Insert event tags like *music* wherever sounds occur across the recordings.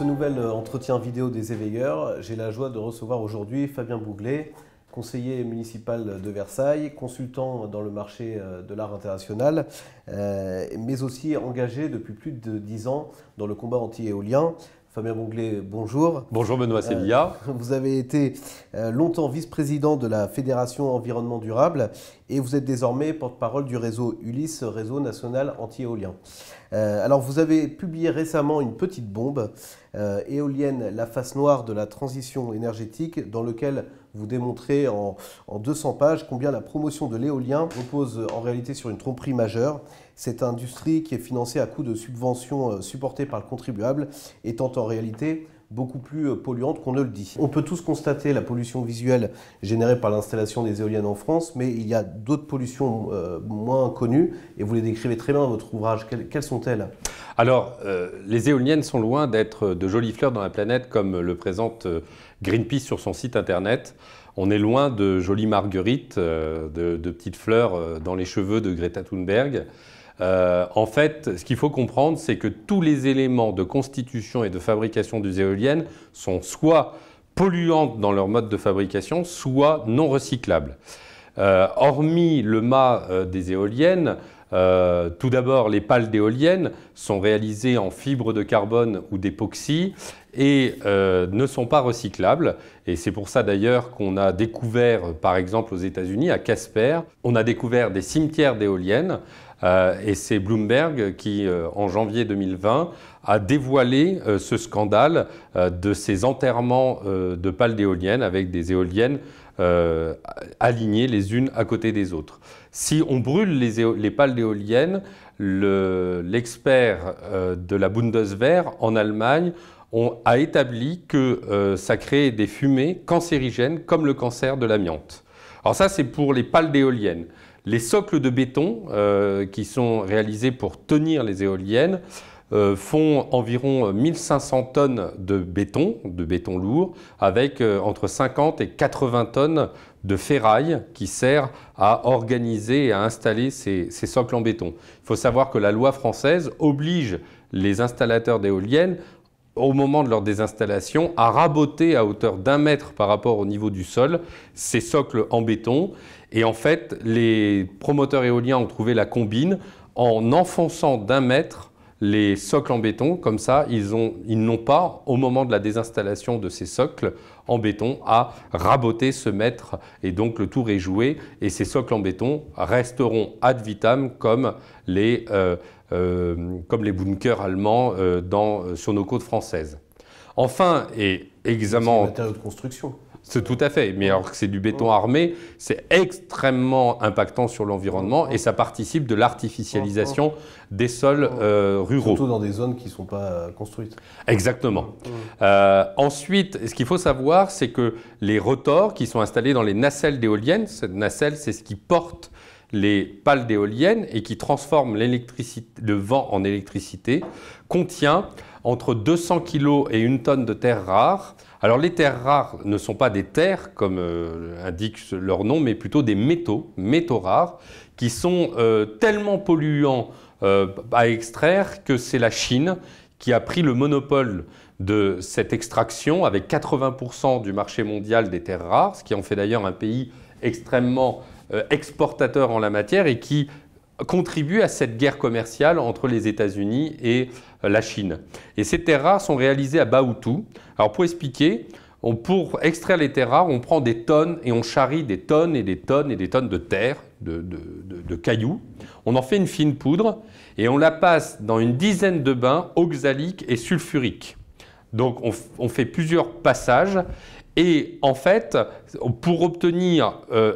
ce nouvel euh, entretien vidéo des éveilleurs, j'ai la joie de recevoir aujourd'hui Fabien Bouglet, conseiller municipal de Versailles, consultant dans le marché euh, de l'art international, euh, mais aussi engagé depuis plus de dix ans dans le combat anti-éolien. Fabien Bonglet, bonjour. Bonjour Benoît Sévilla. Euh, vous avez été euh, longtemps vice-président de la Fédération Environnement Durable et vous êtes désormais porte-parole du réseau ULIS, réseau national anti-éolien. Euh, alors vous avez publié récemment une petite bombe, éolienne, la face noire de la transition énergétique, dans lequel vous démontrez en, en 200 pages combien la promotion de l'éolien repose en réalité sur une tromperie majeure cette industrie qui est financée à coût de subventions euh, supportées par le contribuable étant en réalité beaucoup plus euh, polluante qu'on ne le dit. On peut tous constater la pollution visuelle générée par l'installation des éoliennes en France, mais il y a d'autres pollutions euh, moins connues, et vous les décrivez très bien dans votre ouvrage. Quelles, sont-elles Alors, les éoliennes sont loin d'être de jolies fleurs dans la planète, comme le présente Greenpeace sur son site internet. On est loin de jolies marguerites, de, petites fleurs dans les cheveux de Greta Thunberg. Euh, en fait, ce qu'il faut comprendre, c'est que tous les éléments de constitution et de fabrication des éoliennes sont soit polluantes dans leur mode de fabrication, soit non recyclables. Euh, hormis le mât euh, des éoliennes, tout d'abord, les pales d'éoliennes sont réalisées en fibres de carbone ou d'époxy et ne sont pas recyclables. Et c'est pour ça d'ailleurs qu'on a découvert, par exemple aux États-Unis, à Casper, on a découvert des cimetières d'éoliennes euh, et c'est Bloomberg qui, euh, en janvier 2020, a dévoilé euh, ce scandale de ces enterrements de pales d'éoliennes avec des éoliennes alignées les unes à côté des autres. Si on brûle les, pales d'éoliennes, l'expert de la Bundeswehr en Allemagne a établi que ça crée des fumées cancérigènes comme le cancer de l'amiante. Alors ça, c'est pour les pales d'éoliennes les socles de béton euh, qui sont réalisés pour tenir les éoliennes euh, font environ 1500 tonnes de béton, de béton lourd, avec euh, entre 50 et 80 tonnes de ferraille qui sert à organiser et à installer ces socles en béton. Il faut savoir que la loi française oblige les installateurs d'éoliennes au moment de leur désinstallation, à raboter à hauteur d'un mètre par rapport au niveau du sol ces socles en béton et en fait, les promoteurs éoliens ont trouvé la combine en enfonçant d'un mètre les socles en béton. Comme ça, ils n'ont pas, au moment de la désinstallation de ces socles en béton, à raboter ce mètre. Et donc, le tour est joué. Et ces socles en béton resteront ad vitam comme les, euh, euh, comme les bunkers allemands euh, sur nos côtes françaises. Enfin, et examen... C'est matériaux de construction. C'est tout à fait. Mais alors que c'est du béton oh. armé, c'est extrêmement impactant sur l'environnement oh. et ça participe de l'artificialisation oh, des sols euh, ruraux. Surtout dans des zones qui ne sont pas euh, construites. Exactement. Euh, ensuite, ce qu'il faut savoir, c'est que les rotors qui sont installés dans les nacelles d'éoliennes, cette nacelle, c'est ce qui porte les pales d'éoliennes et qui transforme le vent en électricité, contient entre 200 kg et une tonne de terre rare alors les terres rares ne sont pas des terres comme euh, indique leur nom, mais plutôt des métaux, métaux rares, qui sont euh, tellement polluants euh, à extraire que c'est la Chine qui a pris le monopole de cette extraction avec 80% du marché mondial des terres rares, ce qui en fait d'ailleurs un pays extrêmement exportateur en la matière et qui contribue à cette guerre commerciale entre les États-Unis et euh, la Chine. Et ces terres rares sont réalisées à Baoutou. Alors pour expliquer, pour extraire les terres rares, on prend des tonnes et on charrie des tonnes et des tonnes et des tonnes de terre, de, cailloux. On en fait une fine poudre et on la passe dans une dizaine de bains oxaliques et sulfuriques. Donc on, fait plusieurs passages et en fait, pour obtenir euh,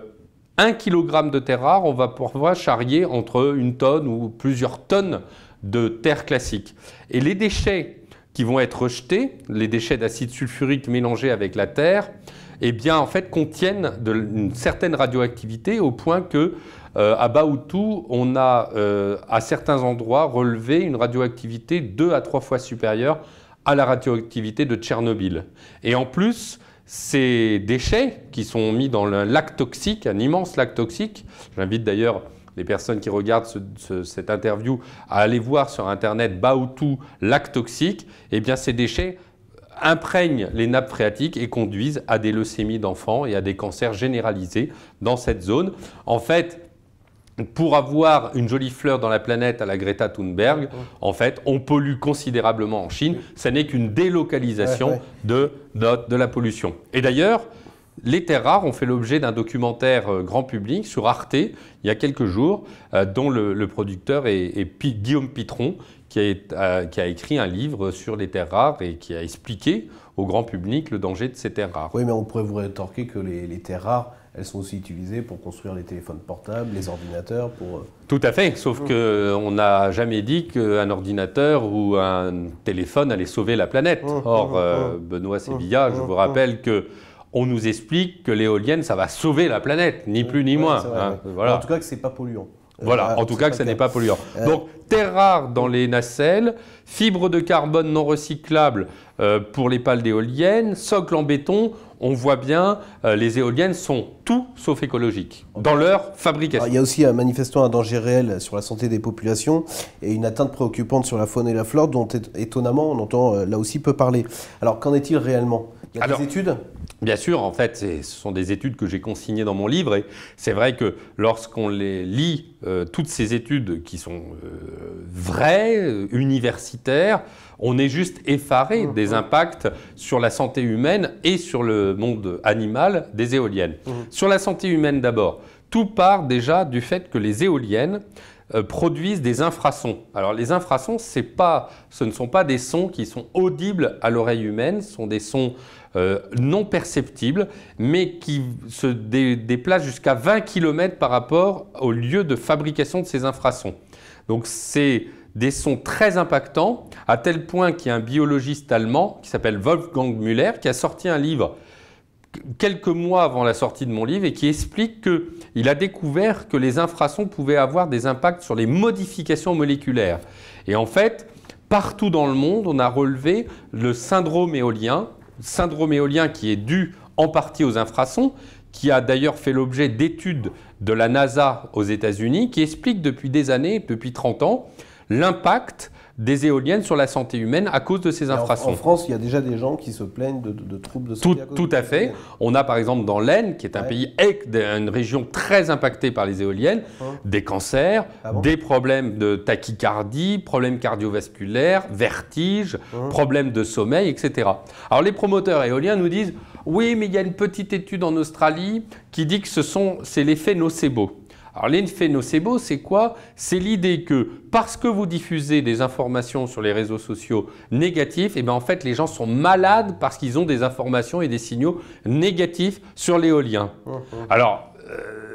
un kilogramme de terres rares, on va pouvoir charrier entre une tonne ou plusieurs tonnes de terre classique. Et les déchets qui vont être rejetés, les déchets d'acide sulfurique mélangés avec la terre, eh bien, en fait, contiennent une certaine radioactivité au point que euh, à Baoutou, on a euh, à certains endroits relevé une radioactivité deux à trois fois supérieure à la radioactivité de Tchernobyl. Et en plus, ces déchets qui sont mis dans le lac toxique, un immense lac toxique, j'invite d'ailleurs les personnes qui regardent cette interview à aller voir sur Internet Baotou, lac toxique, eh bien ces déchets imprègnent les nappes phréatiques et conduisent à des leucémies d'enfants et à des cancers généralisés dans cette zone. En fait, pour avoir une jolie fleur dans la planète à la Greta Thunberg, en fait, on pollue considérablement en Chine. Ce n'est qu'une délocalisation de, de, la pollution. Et d'ailleurs, les terres rares ont fait l'objet d'un documentaire euh, grand public sur Arte il y a quelques jours, euh, dont le, producteur est, Guillaume Pitron, qui, a écrit un livre sur les terres rares et qui a expliqué au grand public le danger de ces terres rares. Oui, mais on pourrait vous rétorquer que les, terres rares elles sont aussi utilisées pour construire les téléphones portables, les ordinateurs, pour... Euh, Tout à fait, sauf mm. qu'on n'a jamais dit qu'un ordinateur ou un téléphone allait sauver la planète. Mm. Or, mm. Benoît Sévilla, je vous rappelle que on nous explique que l'éolienne, ça va sauver la planète, ni plus ni moins. Hein, voilà. En tout cas, que n'est pas polluant. Voilà, euh, en tout cas que ce n'est pas polluant. Euh, Donc, terre rare dans les nacelles, fibres de carbone non recyclables euh, pour les pales d'éoliennes, socle en béton. On voit bien, les éoliennes sont tout sauf écologiques dans leur fabrication. Ah, il y a aussi manifestement un danger réel sur la santé des populations et une atteinte préoccupante sur la faune et la flore dont étonnamment on entend là aussi peu parler. Alors qu'en est-il réellement Il y a des études Bien sûr, en fait, ce sont des études que j'ai consignées dans mon livre et c'est vrai que lorsqu'on les lit, euh, toutes ces études qui sont euh, vraies, euh, universitaires, on est juste effaré mm-hmm. des impacts sur la santé humaine et sur le monde animal des éoliennes. Mm-hmm. Sur la santé humaine d'abord, tout part déjà du fait que les éoliennes produisent des infrasons. Alors les infrasons, ce ne sont pas des sons qui sont audibles à l'oreille humaine, ce sont des sons euh, non perceptibles, mais qui se déplacent jusqu'à 20 km par rapport au lieu de fabrication de ces infrasons. Donc c'est des sons très impactants, à tel point qu'il y a un biologiste allemand qui s'appelle Wolfgang Müller, qui a sorti un livre quelques mois avant la sortie de mon livre et qui explique qu'il a découvert que les infrasons pouvaient avoir des impacts sur les modifications moléculaires. Et en fait, partout dans le monde, on a relevé le syndrome éolien syndrome éolien qui est dû en partie aux infrasons, qui a d'ailleurs fait l'objet d'études de la NASA aux États-Unis, qui explique depuis des années, depuis 30 ans, l'impact des éoliennes sur la santé humaine à cause de ces infractions. En, France, il y a déjà des gens qui se plaignent de, troubles de santé. Tout à, fait. On a par exemple dans l'Aisne, qui est un pays, une région très impactée par les éoliennes, hein. des cancers, ah des problèmes de tachycardie, problèmes cardiovasculaires, vertiges, hein. problèmes de sommeil, etc. Alors les promoteurs éoliens nous disent oui, mais il y a une petite étude en Australie qui dit que ce sont c'est l'effet nocebo. Alors l'effet c'est quoi C'est l'idée que parce que vous diffusez des informations sur les réseaux sociaux négatifs, et eh bien en fait les gens sont malades parce qu'ils ont des informations et des signaux négatifs sur l'éolien. Mmh, mmh. Alors, euh,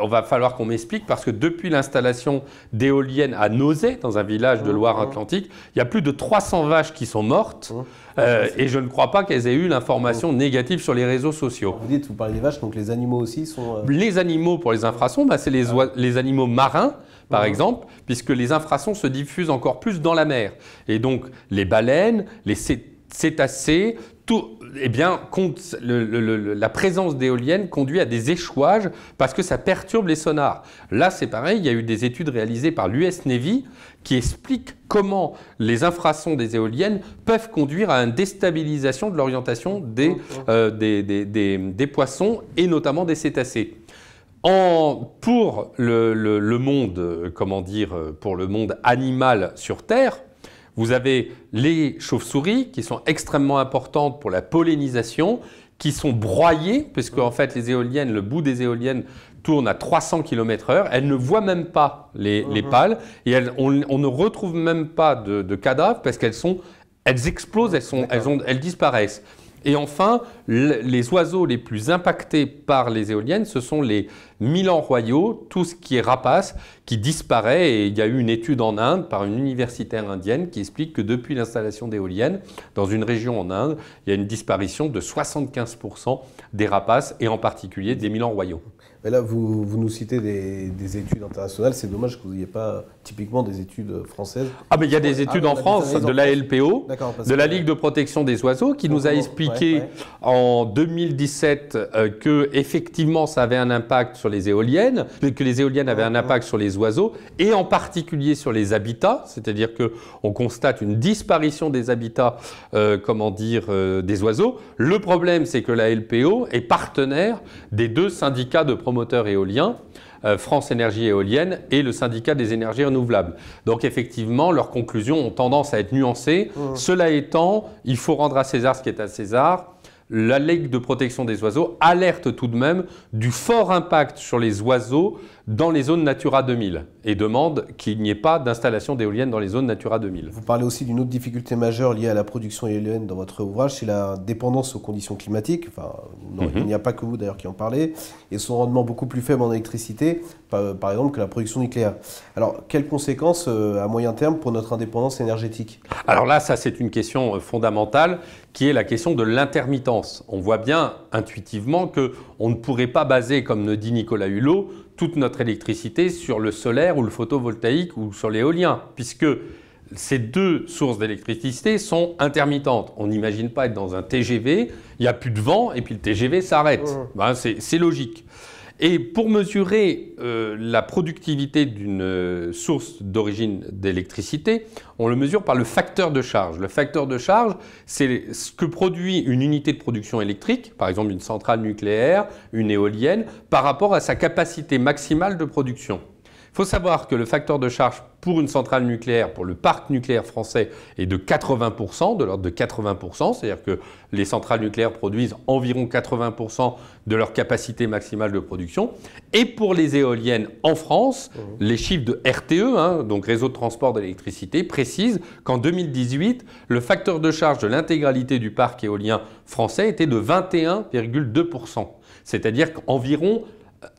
on va falloir qu'on m'explique parce que depuis l'installation d'éoliennes à Nausée, dans un village de mmh. Loire-Atlantique, il y a plus de 300 vaches qui sont mortes mmh. euh, ah, et je ne crois pas qu'elles aient eu l'information mmh. négative sur les réseaux sociaux. Vous dites, vous parlez des vaches, donc les animaux aussi sont. Euh, les animaux pour les infrasons, bah, c'est les, ah. les animaux marins par exemple, puisque les infrasons se diffusent encore plus dans la mer. Et donc les baleines, les cétacés, tout, eh bien, la présence d'éoliennes conduit à des échouages parce que ça perturbe les sonars. Là, c'est pareil, il y a eu des études réalisées par l'US Navy qui expliquent comment les infrasons des éoliennes peuvent conduire à une déstabilisation de l'orientation des, oh, oh. Euh, poissons et notamment des cétacés. pour le monde, euh, comment dire, euh, pour le monde animal sur Terre, vous avez les chauves-souris qui sont extrêmement importantes pour la pollinisation, qui sont broyées, puisque fait les éoliennes, le bout des éoliennes tourne à 300 km/h, Elles ne voient même pas les, uh-huh. pales et on, ne retrouve même pas de, cadavres parce qu'elles sont, elles explosent, elles, sont, elles disparaissent. Et enfin, les oiseaux les plus impactés par les éoliennes, ce sont les milans royaux, tout ce qui est rapace, qui disparaît. Et il y a eu une étude en Inde par une universitaire indienne qui explique que depuis l'installation d'éoliennes, dans une région en Inde, il y a une disparition de 75% des rapaces et en particulier des milans royaux. Mais là, vous, nous citez des, études internationales. C'est dommage que vous n'ayez pas typiquement des études françaises. Ah, mais il y a des ah, études en France, de la LPO, de la Ligue de protection des oiseaux, qui nous a expliqué en 2017 qu'effectivement, euh, que effectivement, ça avait un impact sur les éoliennes, que les éoliennes avaient un impact sur les oiseaux et en particulier sur les habitats. C'est-à-dire que on constate une disparition des habitats, euh, comment dire, euh, des oiseaux. Le problème, c'est que la LPO est partenaire des deux syndicats de promotion moteurs éoliens, euh, France Énergie Éolienne et le syndicat des énergies renouvelables. Donc effectivement, leurs conclusions ont tendance à être nuancées. Mmh. Cela étant, il faut rendre à César ce qui est à César. La Ligue de protection des oiseaux alerte tout de même du fort impact sur les oiseaux dans les zones Natura 2000 et demande qu'il n'y ait pas d'installation d'éoliennes dans les zones Natura 2000. Vous parlez aussi d'une autre difficulté majeure liée à la production éolienne dans votre ouvrage, c'est la dépendance aux conditions climatiques. Enfin, Il mhm. n'y a pas que vous d'ailleurs qui en parlez. Et son rendement beaucoup plus faible en électricité, par, exemple, que la production nucléaire. Alors, quelles conséquences euh, à moyen terme pour notre indépendance énergétique Alors là, ça c'est une question euh, fondamentale qui est la question de l'intermittence. On voit bien intuitivement qu'on ne pourrait pas baser, comme le dit Nicolas Hulot, toute notre électricité sur le solaire ou le photovoltaïque ou sur l'éolien, puisque ces deux sources d'électricité sont intermittentes. On n'imagine pas être dans un TGV, il n'y a plus de vent et puis le TGV s'arrête. Mmh. Ben, c'est logique. Et pour mesurer euh, la productivité d'une euh, source d'origine d'électricité, on le mesure par le facteur de charge. Le facteur de charge, c'est ce que produit une unité de production électrique, par exemple une centrale nucléaire, une éolienne, par rapport à sa capacité maximale de production. Il faut savoir que le facteur de charge pour une centrale nucléaire, pour le parc nucléaire français, est de 80%, de l'ordre de 80%, c'est-à-dire que les centrales nucléaires produisent environ 80% de leur capacité maximale de production. Et pour les éoliennes en France, mmh. les chiffres de RTE, hein, donc Réseau de transport d'électricité, précisent qu'en 2018, le facteur de charge de l'intégralité du parc éolien français était de 21,2%, c'est-à-dire qu'environ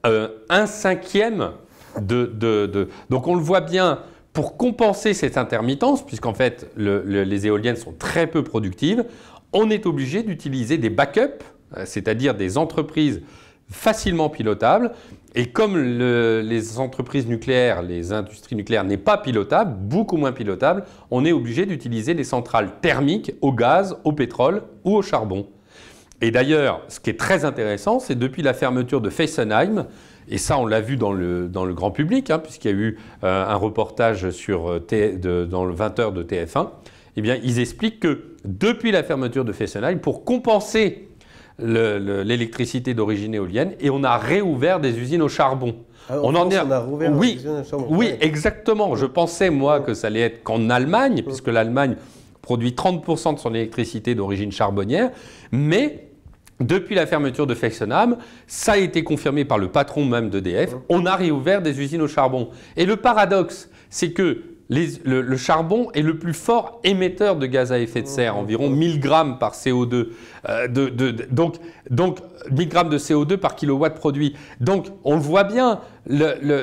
euh, un cinquième donc on le voit bien, pour compenser cette intermittence, puisqu'en fait les éoliennes sont très peu productives, on est obligé d'utiliser des backups, euh, c'est-à-dire des entreprises facilement pilotables. Et comme les entreprises nucléaires, les industries nucléaires n'est pas pilotable, beaucoup moins pilotable, on est obligé d'utiliser des centrales thermiques au gaz, au pétrole ou au charbon. Et d'ailleurs, ce qui est très intéressant, c'est depuis la fermeture de Fessenheim, et ça, on l'a vu dans le, dans le grand public, hein, puisqu'il y a eu euh, un reportage euh, dans le 20h de TF1. Eh bien, ils expliquent que depuis la fermeture de Fessenheim, pour compenser l'électricité d'origine éolienne, et on a réouvert des usines au charbon. Ah, on en est... oui, Oui, exactement. Je pensais, moi, que ça allait être qu'en Allemagne, puisque l'Allemagne produit 30% de son électricité d'origine charbonnière, mais depuis la fermeture de Fexenham, ça a été confirmé par le patron même d'EDF, hein. on a réouvert des usines au charbon. Et le paradoxe, c'est que le, charbon est le plus fort émetteur de gaz à effet de serre, hein. environ 1000 hein. grammes par CO2, euh, de, donc, donc 1000 grammes de CO2 par kilowatt produit. Donc on le voit bien,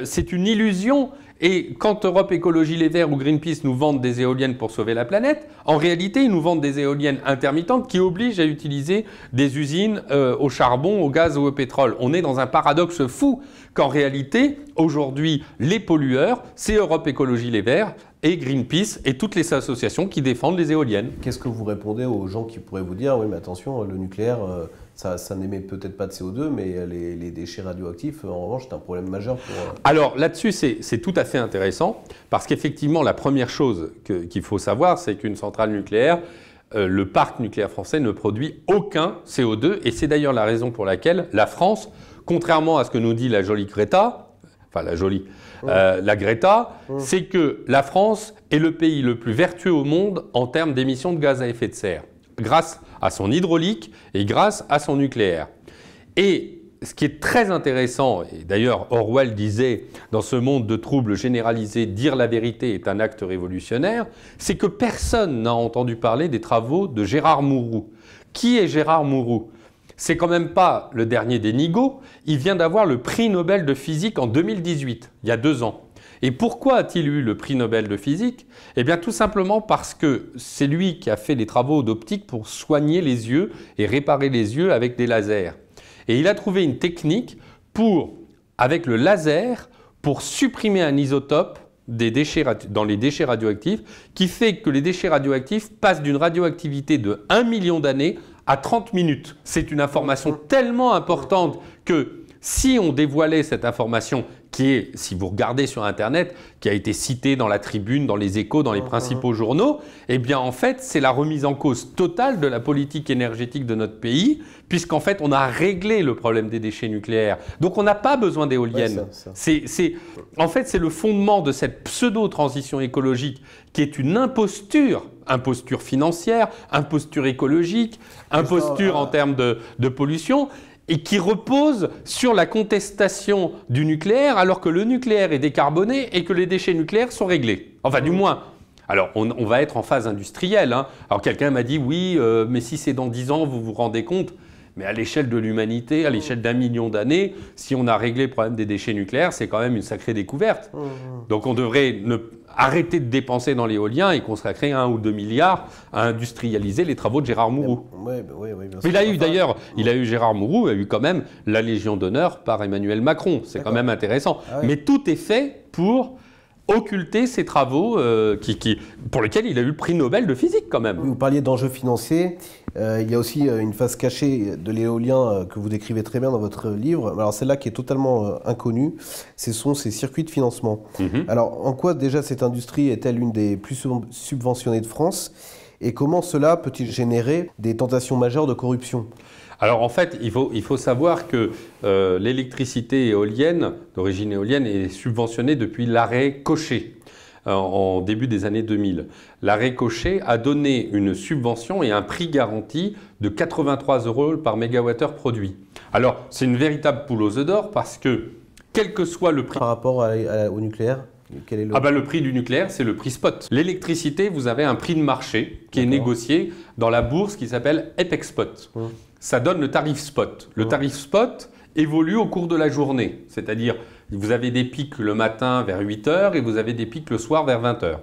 c'est une illusion et quand Europe Écologie Les Verts ou Greenpeace nous vendent des éoliennes pour sauver la planète, en réalité, ils nous vendent des éoliennes intermittentes qui obligent à utiliser des usines euh, au charbon, au gaz ou au pétrole. On est dans un paradoxe fou qu'en réalité, aujourd'hui, les pollueurs, c'est Europe Écologie Les Verts et Greenpeace et toutes les associations qui défendent les éoliennes. Qu'est-ce que vous répondez aux gens qui pourraient vous dire, oui mais attention, le nucléaire... Euh, ça, n'émet peut-être pas de CO2, mais les, déchets radioactifs, en revanche, c'est un problème majeur pour... Euh, Alors là-dessus, c'est tout à fait intéressant, parce qu'effectivement, la première chose qu'il faut savoir, c'est qu'une centrale nucléaire, euh, le parc nucléaire français ne produit aucun CO2, et c'est d'ailleurs la raison pour laquelle la France, contrairement à ce que nous dit la jolie Greta, enfin la jolie, mmh. euh, la Greta, mmh. c'est que la France est le pays le plus vertueux au monde en termes d'émissions de gaz à effet de serre grâce à son hydraulique et grâce à son nucléaire. Et ce qui est très intéressant, et d'ailleurs Orwell disait dans ce monde de troubles généralisés, dire la vérité est un acte révolutionnaire, c'est que personne n'a entendu parler des travaux de Gérard Mourou. Qui est Gérard Mourou C'est quand même pas le dernier des Nigo, il vient d'avoir le prix Nobel de physique en 2018, il y a deux ans. Et pourquoi a-t-il eu le prix Nobel de physique Eh bien tout simplement parce que c'est lui qui a fait les travaux d'optique pour soigner les yeux et réparer les yeux avec des lasers. Et il a trouvé une technique pour, avec le laser, pour supprimer un isotope des déchets, dans les déchets radioactifs, qui fait que les déchets radioactifs passent d'une radioactivité de 1 million d'années à 30 minutes. C'est une information tellement importante que si on dévoilait cette information qui est, si vous regardez sur Internet, qui a été citée dans la tribune, dans les échos, dans les mmh, mmh. principaux journaux, eh bien en fait, c'est la remise en cause totale de la politique énergétique de notre pays, puisqu'en fait, on a réglé le problème des déchets nucléaires. Donc on n'a pas besoin d'éoliennes. c'est, en fait, c'est le fondement de cette pseudo-transition écologique qui est une imposture imposture financière, imposture écologique, imposture en euh. termes de pollution et qui repose sur la contestation du nucléaire alors que le nucléaire est décarboné et que les déchets nucléaires sont réglés. Enfin, du moins, alors, on, va être en phase industrielle. Hein. Alors, quelqu'un m'a dit, oui, euh, mais si c'est dans 10 ans, vous vous rendez compte Mais à l'échelle de l'humanité, à l'échelle d'un million d'années, si on a réglé le problème des déchets nucléaires, c'est quand même une sacrée découverte. Mmh, mmh. Donc, on devrait ne, arrêter de dépenser dans l'éolien et consacrer un ou deux milliards à industrialiser les travaux de Gérard Mourou. Oui, il a eu d'ailleurs, il a eu Gérard Mourou, il a eu quand même la Légion d'honneur par Emmanuel Macron. C'est quand même intéressant. Ah mais tout est fait pour occulter ses travaux euh, qui, pour lesquels il a eu le prix Nobel de physique quand même. Vous parliez d'enjeux financiers. Euh, il y a aussi euh, une face cachée de l'éolien que vous décrivez très bien dans votre livre. Alors celle-là qui est totalement inconnue, ce sont ces circuits de financement. Mhm. Alors en quoi déjà cette industrie est-elle une des plus subventionnées de France et comment cela peut-il générer des tentations majeures de corruption alors en fait, il faut, savoir que euh, l'électricité éolienne, d'origine éolienne, est subventionnée depuis l'arrêt Cochet euh, en début des années 2000. L'arrêt Cochet a donné une subvention et un prix garanti de 83 euros par mégawattheure produit. Alors c'est une véritable poule aux œufs d'or parce que quel que soit le prix... Par rapport au nucléaire quel est le... Ah bah, le prix du nucléaire, c'est le prix spot. L'électricité, vous avez un prix de marché qui est négocié dans la bourse qui s'appelle Epexpot. Spot. Hum ça donne le tarif spot. Le tarif spot évolue au cours de la journée, c'est-à-dire vous avez des pics le matin vers 8h et vous avez des pics le soir vers 20h.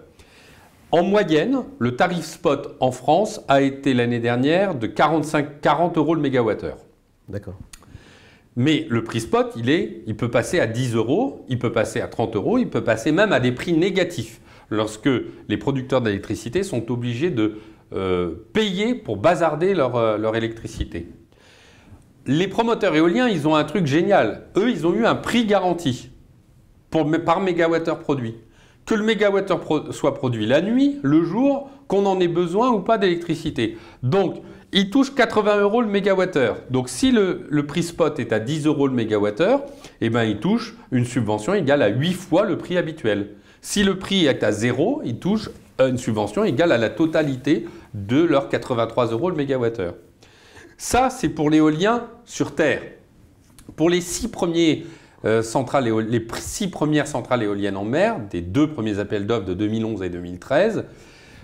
En moyenne, le tarif spot en France a été l'année dernière de 45, 40 euros le mégawattheure. D'accord. Mais le prix spot, il, est, il peut passer à 10 euros, il peut passer à 30 euros, il peut passer même à des prix négatifs lorsque les producteurs d'électricité sont obligés de euh, payer pour bazarder euh, leur, électricité. Les promoteurs éoliens, ils ont un truc génial. Eux, ils ont eu un prix garanti pour, par mégawattheure produit. Que le mégawattheure soit produit la nuit, le jour, qu'on en ait besoin ou pas d'électricité. Donc, ils touchent 80 euros le mégawattheure. Donc si le, prix spot est à 10 euros le mégawattheure, eh ben, ils touchent une subvention égale à 8 fois le prix habituel. Si le prix est à zéro, ils touchent une subvention égale à la totalité de leurs 83 euros le mégawattheure. Ça, c'est pour l'éolien sur Terre. Pour les six, euh, premières centrales éoliennes en mer, des deux premiers appels d'offres de 2011 et 2013,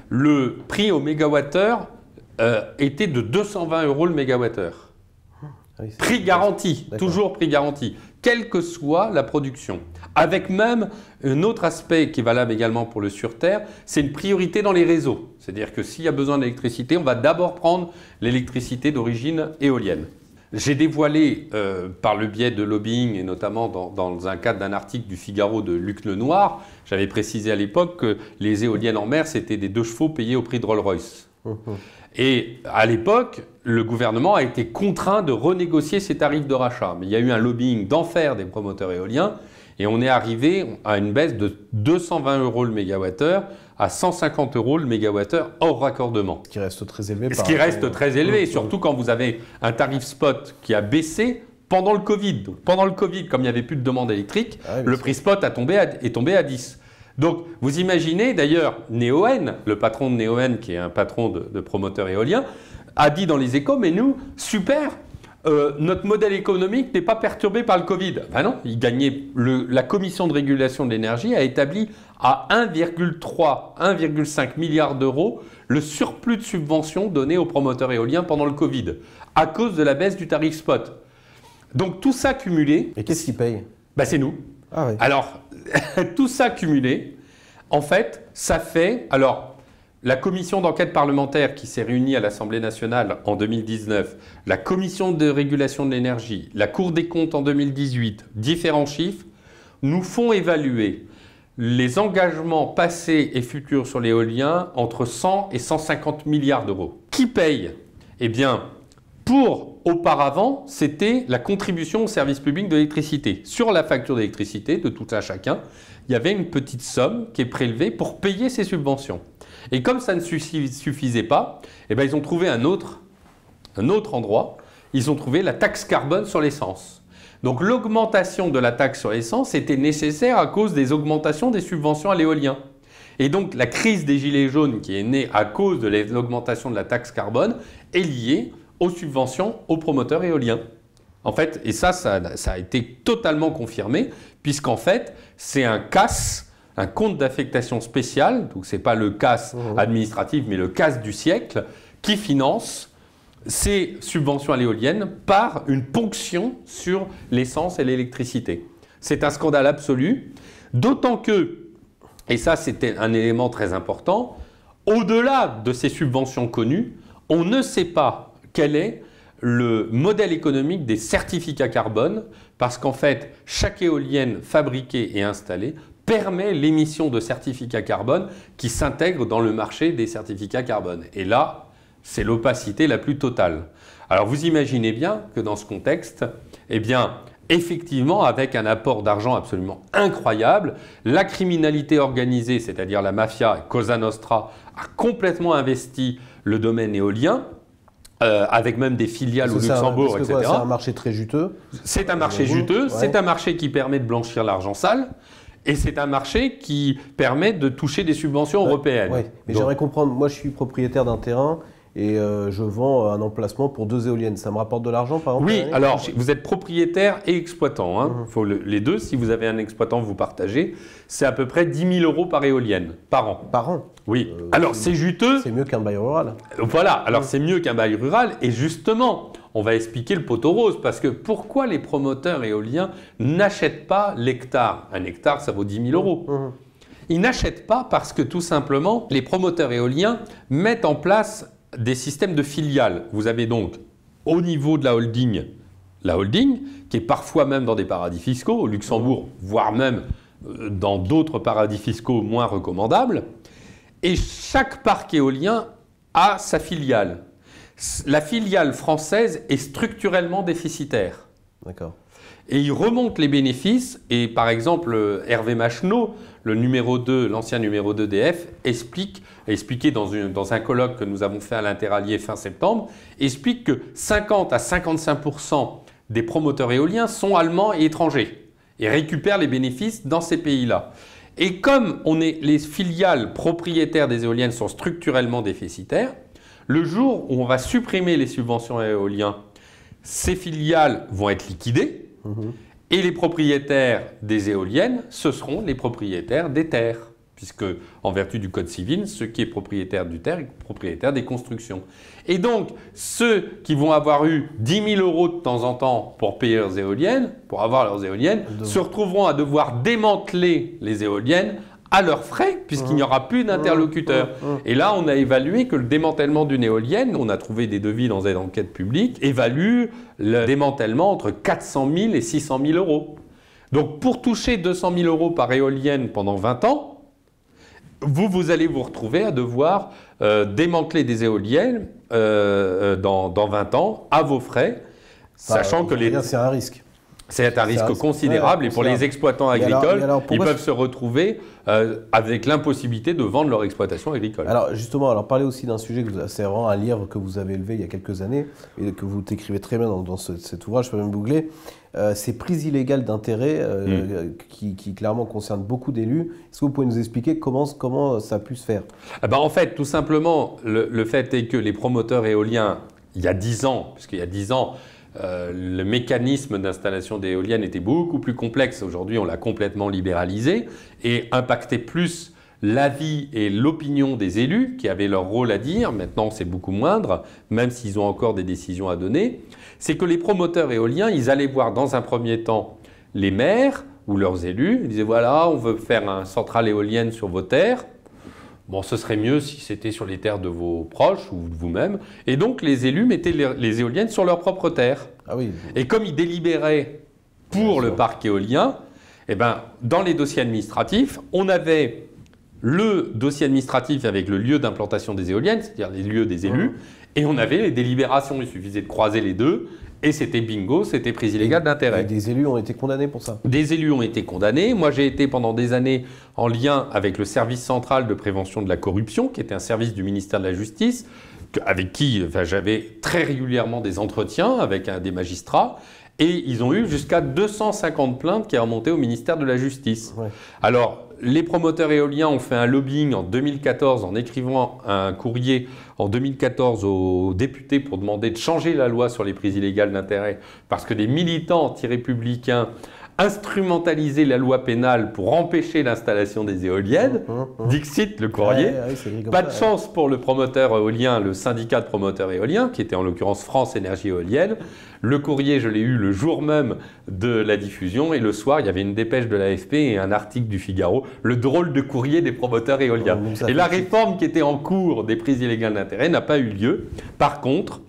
le prix au mégawattheure euh, était de 220 euros le mégawattheure. Ah prix garanti, toujours prix garanti, quelle que soit la production. Avec même un autre aspect qui est valable également pour le sur-terre, c'est une priorité dans les réseaux. C'est-à-dire que s'il y a besoin d'électricité, on va d'abord prendre l'électricité d'origine éolienne. J'ai dévoilé, euh, par le biais de lobbying, et notamment dans, un cadre d'un article du Figaro de Luc Lenoir, j'avais précisé à l'époque que les éoliennes en mer, c'était des deux chevaux payés au prix de Rolls-Royce. Mmh et à l'époque, le gouvernement a été contraint de renégocier ses tarifs de rachat. Mais il y a eu un lobbying d'enfer des promoteurs éoliens et on est arrivé à une baisse de 220 euros le mégawattheure à 150 euros le mégawattheure hors raccordement. Ce qui reste très élevé. Ce qui reste très élevé, surtout quand vous avez un tarif spot qui a baissé pendant le Covid. pendant le Covid, comme il n'y avait plus de demande électrique, ah le prix spot a tombé est tombé à 10. Donc, vous imaginez d'ailleurs Néon, le patron de Néon, qui est un patron de, de promoteur éolien, a dit dans les échos, mais nous, super, euh, notre modèle économique n'est pas perturbé par le Covid. Ben non, il gagnait. la commission de régulation de l'énergie a établi à 1,3, 1,5 milliard d'euros le surplus de subventions donné aux promoteurs éoliens pendant le Covid, à cause de la baisse du tarif spot. Donc tout ça cumulé. Et qu'est-ce qu'ils payent ben, C'est nous. Ah, oui. Alors, *laughs* tout ça cumulé, en fait, ça fait. Alors, la commission d'enquête parlementaire qui s'est réunie à l'Assemblée nationale en 2019, la commission de régulation de l'énergie, la Cour des comptes en 2018, différents chiffres, nous font évaluer les engagements passés et futurs sur l'éolien entre 100 et 150 milliards d'euros. Qui paye Eh bien, pour auparavant, c'était la contribution au service public de l'électricité. Sur la facture d'électricité de tout un chacun, il y avait une petite somme qui est prélevée pour payer ces subventions. Et comme ça ne suffisait pas, eh ben, ils ont trouvé un autre, un autre endroit. Ils ont trouvé la taxe carbone sur l'essence. Donc l'augmentation de la taxe sur l'essence était nécessaire à cause des augmentations des subventions à l'éolien. Et donc la crise des gilets jaunes qui est née à cause de l'augmentation de la taxe carbone est liée aux subventions aux promoteurs éoliens. En fait, et ça, ça, ça a été totalement confirmé, puisqu'en fait, c'est un casse un compte d'affectation spécial, donc ce n'est pas le casse mmh. administratif, mais le casse du siècle, qui finance ces subventions à l'éolienne par une ponction sur l'essence et l'électricité. C'est un scandale absolu, d'autant que, et ça c'était un élément très important, au-delà de ces subventions connues, on ne sait pas quel est le modèle économique des certificats carbone, parce qu'en fait, chaque éolienne fabriquée et installée permet l'émission de certificats carbone qui s'intègrent dans le marché des certificats carbone. Et là, c'est l'opacité la plus totale. Alors vous imaginez bien que dans ce contexte, eh bien, effectivement, avec un apport d'argent absolument incroyable, la criminalité organisée, c'est-à-dire la mafia Cosa Nostra, a complètement investi le domaine éolien. Euh, avec même des filiales au Luxembourg, etc. C'est un marché très juteux. C'est un marché euh, juteux, c'est un marché qui permet de blanchir l'argent sale. Et c'est un marché qui permet de toucher des subventions européennes. Oui, mais j'aimerais comprendre. Moi, je suis propriétaire d'un terrain et euh, je vends euh, un emplacement pour deux éoliennes. Ça me rapporte de l'argent par exemple Oui, alors vous êtes propriétaire et exploitant. Hein. Mmh. Faut les deux, si vous avez un exploitant, vous partagez. C'est à peu près 10 000 euros par éolienne, par an. Par an Oui. Euh, alors c'est juteux. C'est mieux qu'un bail rural. Voilà, alors mmh. c'est mieux qu'un bail rural. Et justement, on va expliquer le poteau rose, parce que pourquoi les promoteurs éoliens n'achètent pas l'hectare Un hectare, ça vaut 10 000 euros. Mmh. Ils n'achètent pas parce que tout simplement, les promoteurs éoliens mettent en place des systèmes de filiales. Vous avez donc au niveau de la holding, la holding, qui est parfois même dans des paradis fiscaux, au Luxembourg, voire même euh, dans d'autres paradis fiscaux moins recommandables. Et chaque parc éolien a sa filiale la filiale française est structurellement déficitaire. D'accord. Et il remonte les bénéfices, et par exemple, Hervé Macheneau, le numéro 2, l'ancien numéro 2 DF, explique, expliqué dans, un colloque que nous avons fait à l'Interallié fin septembre, explique que 50 à 55% des promoteurs éoliens sont allemands et étrangers, et récupèrent les bénéfices dans ces pays-là. Et comme les filiales propriétaires des éoliennes sont structurellement déficitaires, le jour où on va supprimer les subventions à éolien, ces filiales vont être liquidées mhm. et les propriétaires des éoliennes, ce seront les propriétaires des terres, puisque en vertu du Code civil, ce qui est propriétaire du terre est propriétaire des constructions. Et donc, ceux qui vont avoir eu 10 000 euros de temps en temps pour payer leurs éoliennes, pour avoir leurs éoliennes, se retrouveront à devoir démanteler les éoliennes à leurs frais, puisqu'il n'y aura plus mmh. d'interlocuteur. Mmh. Mmh. Et là, on a évalué que le démantèlement d'une éolienne, on a trouvé des devis dans une enquête publique, évalue le démantèlement entre 400 000 et 600 000 euros. Donc pour toucher 200 000 euros par éolienne pendant 20 ans, vous, vous allez vous retrouver à devoir euh, démanteler des éoliennes euh, euh, dans, 20 ans à vos frais, sachant que les... C'est un risque. C'est un risque considérable et pour les exploitants agricoles, ils peuvent se retrouver euh, avec l'impossibilité de vendre leur exploitation agricole. Alors justement, alors parlez aussi d'un sujet, que c'est vraiment un livre que vous avez élevé il y a quelques années et que vous écrivez très bien dans, cet ouvrage, je peux même googler, euh, ces prises illégales d'intérêt euh, mm. qui, clairement concernent beaucoup d'élus. Est-ce que vous pouvez nous expliquer comment, comment ça a pu se faire ah ben, En fait, tout simplement, le, le fait est que les promoteurs éoliens, il y a 10 ans, puisqu'il y a 10 ans, euh, le mécanisme d'installation d'éoliennes était beaucoup plus complexe. Aujourd'hui, on l'a complètement libéralisé et impactait plus l'avis et l'opinion des élus qui avaient leur rôle à dire, maintenant c'est beaucoup moindre, même s'ils ont encore des décisions à donner, c'est que les promoteurs éoliens, ils allaient voir dans un premier temps les maires ou leurs élus, ils disaient voilà, on veut faire un centrale éolienne sur vos terres, Bon, ce serait mieux si c'était sur les terres de vos proches ou de vous-même. Et donc, les élus mettaient les éoliennes sur leurs propres terres. Ah et comme ils délibéraient pour le parc éolien, eh ben, dans les dossiers administratifs, on avait le dossier administratif avec le lieu d'implantation des éoliennes, c'est-à-dire les lieux des élus, et on avait les délibérations. Il suffisait de croiser les deux et c'était bingo, c'était prise illégale d'intérêt. des élus ont été condamnés pour ça Des élus ont été condamnés. Moi, j'ai été pendant des années en lien avec le service central de prévention de la corruption, qui était un service du ministère de la Justice, avec qui j'avais très régulièrement des entretiens avec un, des magistrats. Et ils ont eu jusqu'à 250 plaintes qui ont remonté au ministère de la Justice. Ouais. Alors, les promoteurs éoliens ont fait un lobbying en 2014 en écrivant un courrier en 2014 aux députés pour demander de changer la loi sur les prises illégales d'intérêt parce que des militants anti-républicains instrumentaliser la loi pénale pour empêcher l'installation des éoliennes. Mmh, mmh, mmh. Dixit, le courrier. pas de chance pour le promoteur éolien, le syndicat de promoteurs éoliens, qui était en l'occurrence France Énergie Éolienne. Le courrier, je l'ai eu le jour même de la diffusion, et le soir, il y avait une dépêche de l'AFP et un article du Figaro, le drôle de courrier des promoteurs éoliens. Oh, et la réforme qui était en cours des prises illégales d'intérêt n'a pas eu lieu. Par contre,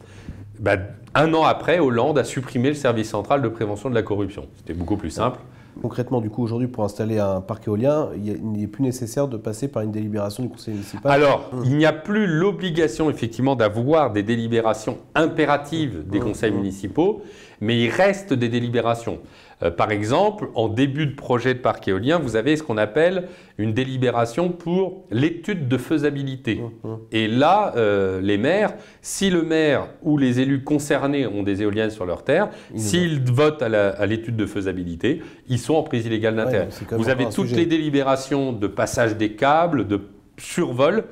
bah, un an après, Hollande a supprimé le service central de prévention de la corruption. C'était beaucoup plus simple. Concrètement, du coup, aujourd'hui, pour installer un parc éolien, il n'est plus nécessaire de passer par une délibération du conseil municipal. Alors, il n'y a plus l'obligation, effectivement, d'avoir des délibérations impératives des mmh. conseils mmh. municipaux, mais il reste des délibérations. Euh, par exemple, en début de projet de parc éolien, vous avez ce qu'on appelle une délibération pour l'étude de faisabilité. Mmh, mmh. Et là, euh, les maires, si le maire ou les élus concernés ont des éoliennes sur leur terre, s'ils votent à l'étude de faisabilité, ils sont en prise illégale d'intérêt. vous avez toutes les délibérations de passage des câbles, de survol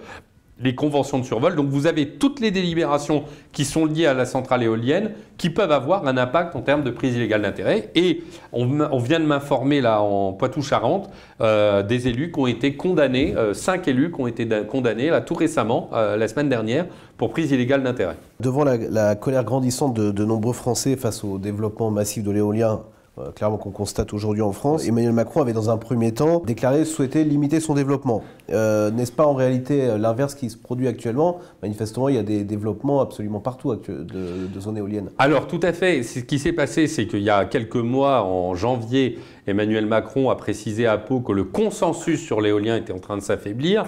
les conventions de survol. Donc vous avez toutes les délibérations qui sont liées à la centrale éolienne qui peuvent avoir un impact en termes de prise illégale d'intérêt. Et on, vient de m'informer là en Poitou-Charentes euh, des élus qui ont été condamnés, euh, cinq élus qui ont été condamnés là tout récemment, euh, la semaine dernière, pour prise illégale d'intérêt. Devant la, colère grandissante de nombreux Français face au développement massif de l'éolien euh, clairement qu'on constate aujourd'hui en France. Emmanuel Macron avait dans un premier temps déclaré souhaiter limiter son développement. Euh, n'est-ce pas en réalité euh, l'inverse qui se produit actuellement Manifestement, il y a des développements absolument partout de, de zones éoliennes. Alors tout à fait. Ce qui s'est passé, c'est qu'il y a quelques mois, en janvier, Emmanuel Macron a précisé à Pau que le consensus sur l'éolien était en train de s'affaiblir.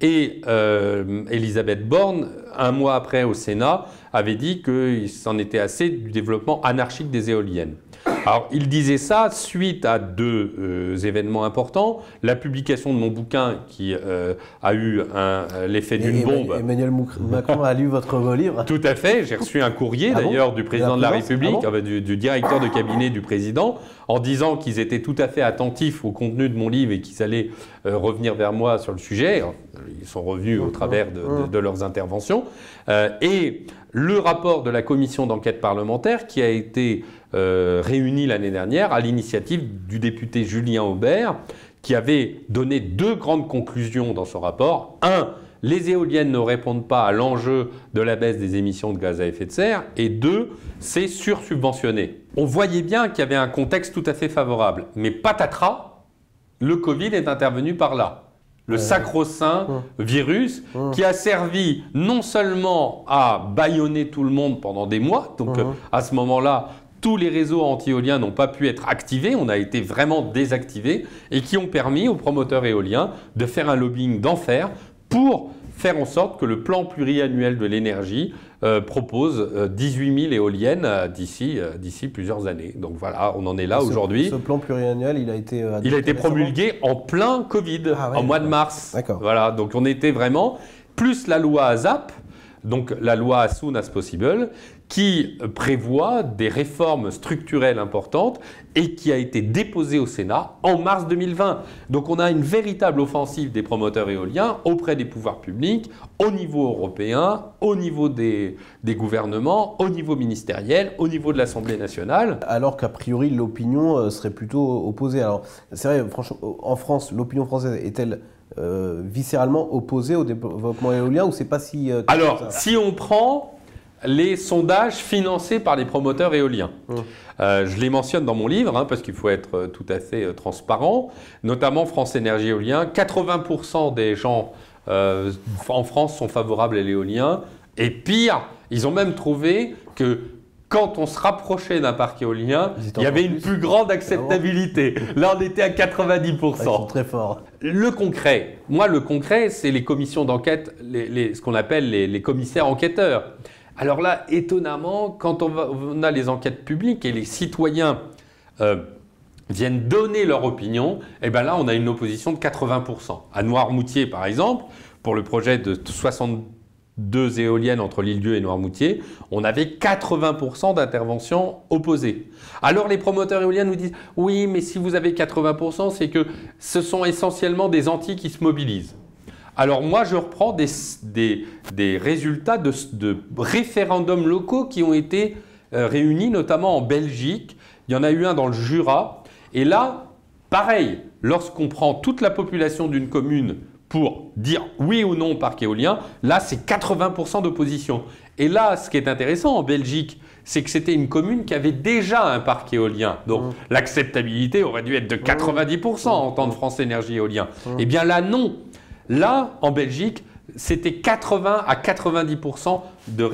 Et Elisabeth Borne, un mois après au Sénat, avait dit qu'il s'en était assez du développement anarchique des éoliennes. Alors, il disait ça suite à deux euh, événements importants. La publication de mon bouquin qui euh, a eu euh, l'effet d'une bombe. Emmanuel Macron a lu votre livre Tout à fait. J'ai reçu un courrier ah d'ailleurs du président de la, République, du, directeur de cabinet du président, en disant qu'ils étaient tout à fait attentifs au contenu de mon livre et qu'ils allaient revenir vers moi sur le sujet. Ils sont revenus au travers de leurs interventions. et le rapport de la commission d'enquête parlementaire qui a été euh, réunis l'année dernière à l'initiative du député Julien Aubert, qui avait donné deux grandes conclusions dans son rapport. Un, les éoliennes ne répondent pas à l'enjeu de la baisse des émissions de gaz à effet de serre, et deux, c'est sursubventionné. On voyait bien qu'il y avait un contexte tout à fait favorable, mais patatras, le Covid est intervenu par là. Le sacro-saint virus qui a servi non seulement à baïonner tout le monde pendant des mois, donc euh, à ce moment-là, tous les réseaux anti-éoliens n'ont pas pu être activés, on a été vraiment désactivés, et qui ont permis aux promoteurs éoliens de faire un lobbying d'enfer pour faire en sorte que le plan pluriannuel de l'énergie euh, propose 18 euh, 000 éoliennes euh, d'ici plusieurs années. Donc voilà, on en est là aujourd'hui. Ce plan pluriannuel, il a été il a été promulgué en plein Covid, ah en mois de mars. Voilà, donc on était vraiment plus la loi ASAP donc la loi As soon as possible, qui prévoit des réformes structurelles importantes et qui a été déposée au Sénat en mars 2020. Donc on a une véritable offensive des promoteurs éoliens auprès des pouvoirs publics, au niveau européen, au niveau des, gouvernements, au niveau ministériel, au niveau de l'Assemblée nationale. Alors qu'a priori l'opinion euh, serait plutôt opposée. Alors c'est vrai, franchement, en France, l'opinion française est-elle euh, viscéralement opposé au développement éolien ou c'est pas si. Euh, Alors, si on prend les sondages financés par les promoteurs éoliens, hum. euh, je les mentionne dans mon livre hein, parce qu'il faut être tout à fait transparent, notamment France Énergie Éolien, 80% des gens en France sont favorables à l'éolien et pire, ils ont même trouvé que quand on se rapprochait d'un parc éolien, il y avait une plus grande acceptabilité. Là, on était à 90%. Ah, ils très forts le concret, moi le concret, c'est les commissions d'enquête, ce qu'on appelle les, commissaires enquêteurs. Alors là, étonnamment, quand on, a les enquêtes publiques et les citoyens euh, viennent donner leur opinion, et eh bien là, on a une opposition de 80%. À Noirmoutier, par exemple, pour le projet de 62 éoliennes entre Lille-Dieu et Noirmoutier, on avait 80% d'interventions opposées. Alors les promoteurs éoliens nous disent oui, mais si vous avez 80%, c'est que ce sont essentiellement des anti qui se mobilisent. Alors moi, je reprends des, résultats de, référendums locaux qui ont été euh, réunis, notamment en Belgique. Il y en a eu un dans le Jura. Et là, pareil, lorsqu'on prend toute la population d'une commune pour dire oui ou non au parc éolien, là, c'est 80% d'opposition. Et là, ce qui est intéressant en Belgique, c'est que c'était une commune qui avait déjà un parc éolien. Donc mmh. l'acceptabilité aurait dû être de 90% mmh. mmh. en tant que France Énergie Éolien. Eh bien là, non. Là, en Belgique, c'était 80 à 90% de,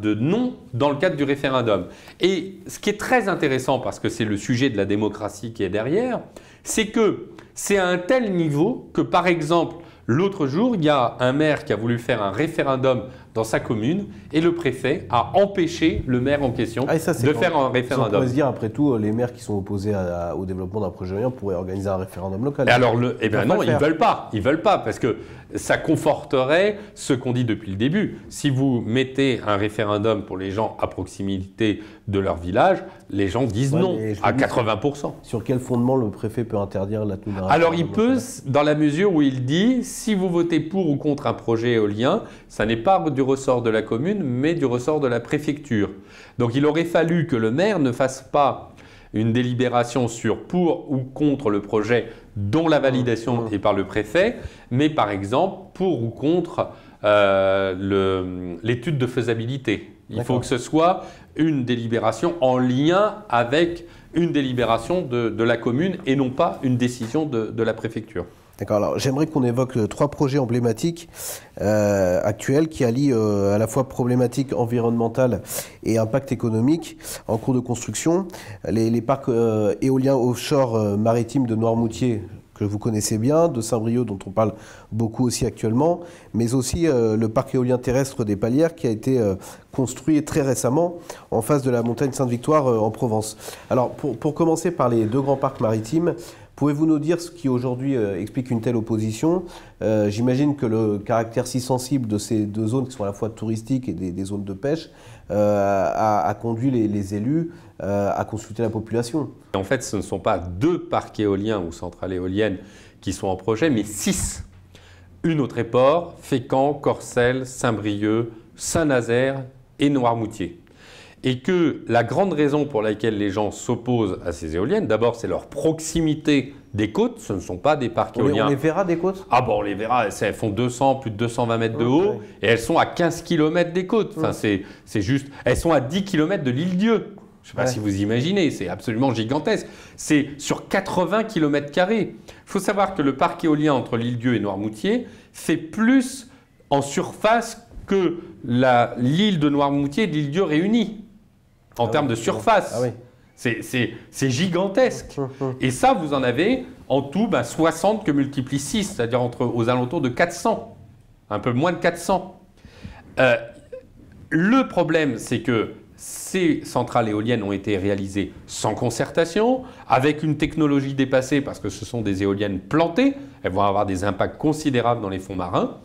de, non dans le cadre du référendum. Et ce qui est très intéressant, parce que c'est le sujet de la démocratie qui est derrière, c'est que c'est à un tel niveau que, par exemple, l'autre jour, il y a un maire qui a voulu faire un référendum dans sa commune et le préfet a empêché le maire en question ah, de faire un référendum. On pourrait se dire, après tout, euh, les maires qui sont opposés au développement d'un projet éolien pourraient organiser un référendum local. Et alors, le, eh bien non, ils ne veulent pas. Ils veulent pas parce que ça conforterait ce qu'on dit depuis le début. Si vous mettez un référendum pour les gens à proximité de leur village, les gens disent non à 80%. Sur quel fondement le préfet peut interdire la d'un Alors, il peut, dans la mesure où il dit, si vous votez pour ou contre un projet éolien, ça n'est pas du ressort de la commune, mais du ressort de la préfecture. Donc il aurait fallu que le maire ne fasse pas une délibération sur pour ou contre le projet dont la validation mmh. est par le préfet, mais par exemple pour ou contre euh, l'étude de faisabilité. Il faut que ce soit une délibération en lien avec une délibération de, la commune et non pas une décision de la préfecture alors j'aimerais qu'on évoque euh, trois projets emblématiques euh, actuels qui allient euh, à la fois problématiques environnementales et impact économique en cours de construction. Les, parcs éoliens offshore maritimes de Noirmoutier, que vous connaissez bien, de Saint-Brieuc dont on parle beaucoup aussi actuellement, mais aussi le parc éolien terrestre des Palières qui a été construit très récemment en face de la montagne Sainte-Victoire en Provence. Alors pour, pour, commencer par les deux grands parcs maritimes, Pouvez-vous nous dire ce qui aujourd'hui euh, explique une telle opposition euh, J'imagine que le caractère si sensible de ces deux zones, qui sont à la fois touristiques et des, zones de pêche, euh, a, conduit les, élus à consulter la population. En fait, ce ne sont pas deux parcs éoliens ou centrales éoliennes qui sont en projet, mais six. Une au Tréport, Fécamp, Corcelles, Saint-Brieuc, Saint-Nazaire et Noirmoutier et que la grande raison pour laquelle les gens s'opposent à ces éoliennes, d'abord, c'est leur proximité des côtes, ce ne sont pas des parcs éoliens. On les verra des côtes Ah bon, les verra, elles font 200, plus de 220 mètres de haut, et elles sont à 15 km des côtes. Enfin, c'est juste, elles sont à 10 km de l'île Dieu. Je ne sais pas si vous imaginez, c'est absolument gigantesque. C'est sur 80 km. Il faut savoir que le parc éolien entre l'île Dieu et Noirmoutier fait plus en surface que l'île de Noirmoutier et l'île Dieu réunies en ah termes de surface. Ah c'est gigantesque. Hum, hum, hum. Et ça, vous en avez en tout 60 bah, que multiplie 6, c'est-à-dire entre aux alentours de 400, un peu moins de 400. Euh, le problème, c'est que ces centrales éoliennes ont été réalisées sans concertation, avec une technologie dépassée parce que ce sont des éoliennes plantées, elles vont avoir des impacts considérables dans les fonds marins,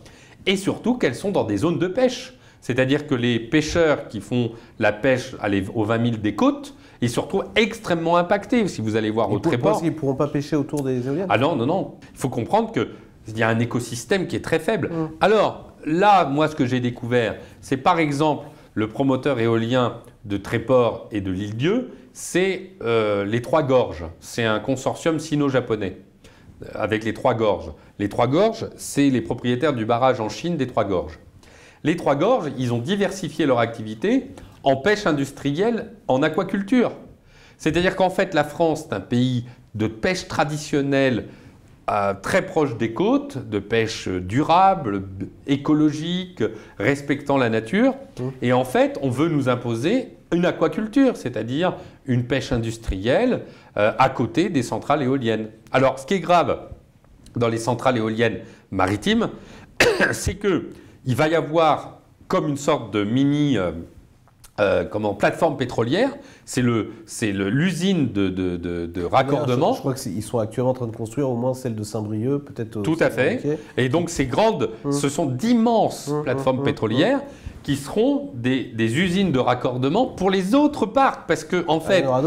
et surtout qu'elles sont dans des zones de pêche. C'est-à-dire que les pêcheurs qui font la pêche aux 20 000 des côtes, ils se retrouvent extrêmement impactés. Si vous allez voir au Tréport. Ils ne pourront pas pêcher autour des éoliennes Ah non, non, non. Il faut comprendre qu'il y a un écosystème qui est très faible. Mm. Alors, là, moi, ce que j'ai découvert, c'est par exemple le promoteur éolien de Tréport et de l'île Dieu, c'est euh, les Trois Gorges. C'est un consortium sino-japonais euh, avec les Trois Gorges. Les Trois Gorges, c'est les propriétaires du barrage en Chine des Trois Gorges. Les Trois Gorges, ils ont diversifié leur activité en pêche industrielle, en aquaculture. C'est-à-dire qu'en fait, la France est un pays de pêche traditionnelle euh, très proche des côtes, de pêche durable, écologique, respectant la nature. Mmh. Et en fait, on veut nous imposer une aquaculture, c'est-à-dire une pêche industrielle euh, à côté des centrales éoliennes. Alors, ce qui est grave dans les centrales éoliennes maritimes, *coughs* c'est que il va y avoir comme une sorte de mini euh, euh, comment, plateforme pétrolière. C'est le, l'usine de, raccordement. Je, crois qu'ils sont actuellement en train de construire au moins celle de Saint-Brieuc, peut-être. Euh, Tout à fait. Et donc ces grandes, hum. ce sont d'immenses hum, hum, plateformes pétrolières qui seront des, usines de raccordement pour les autres parcs. Parce que, en fait, ah,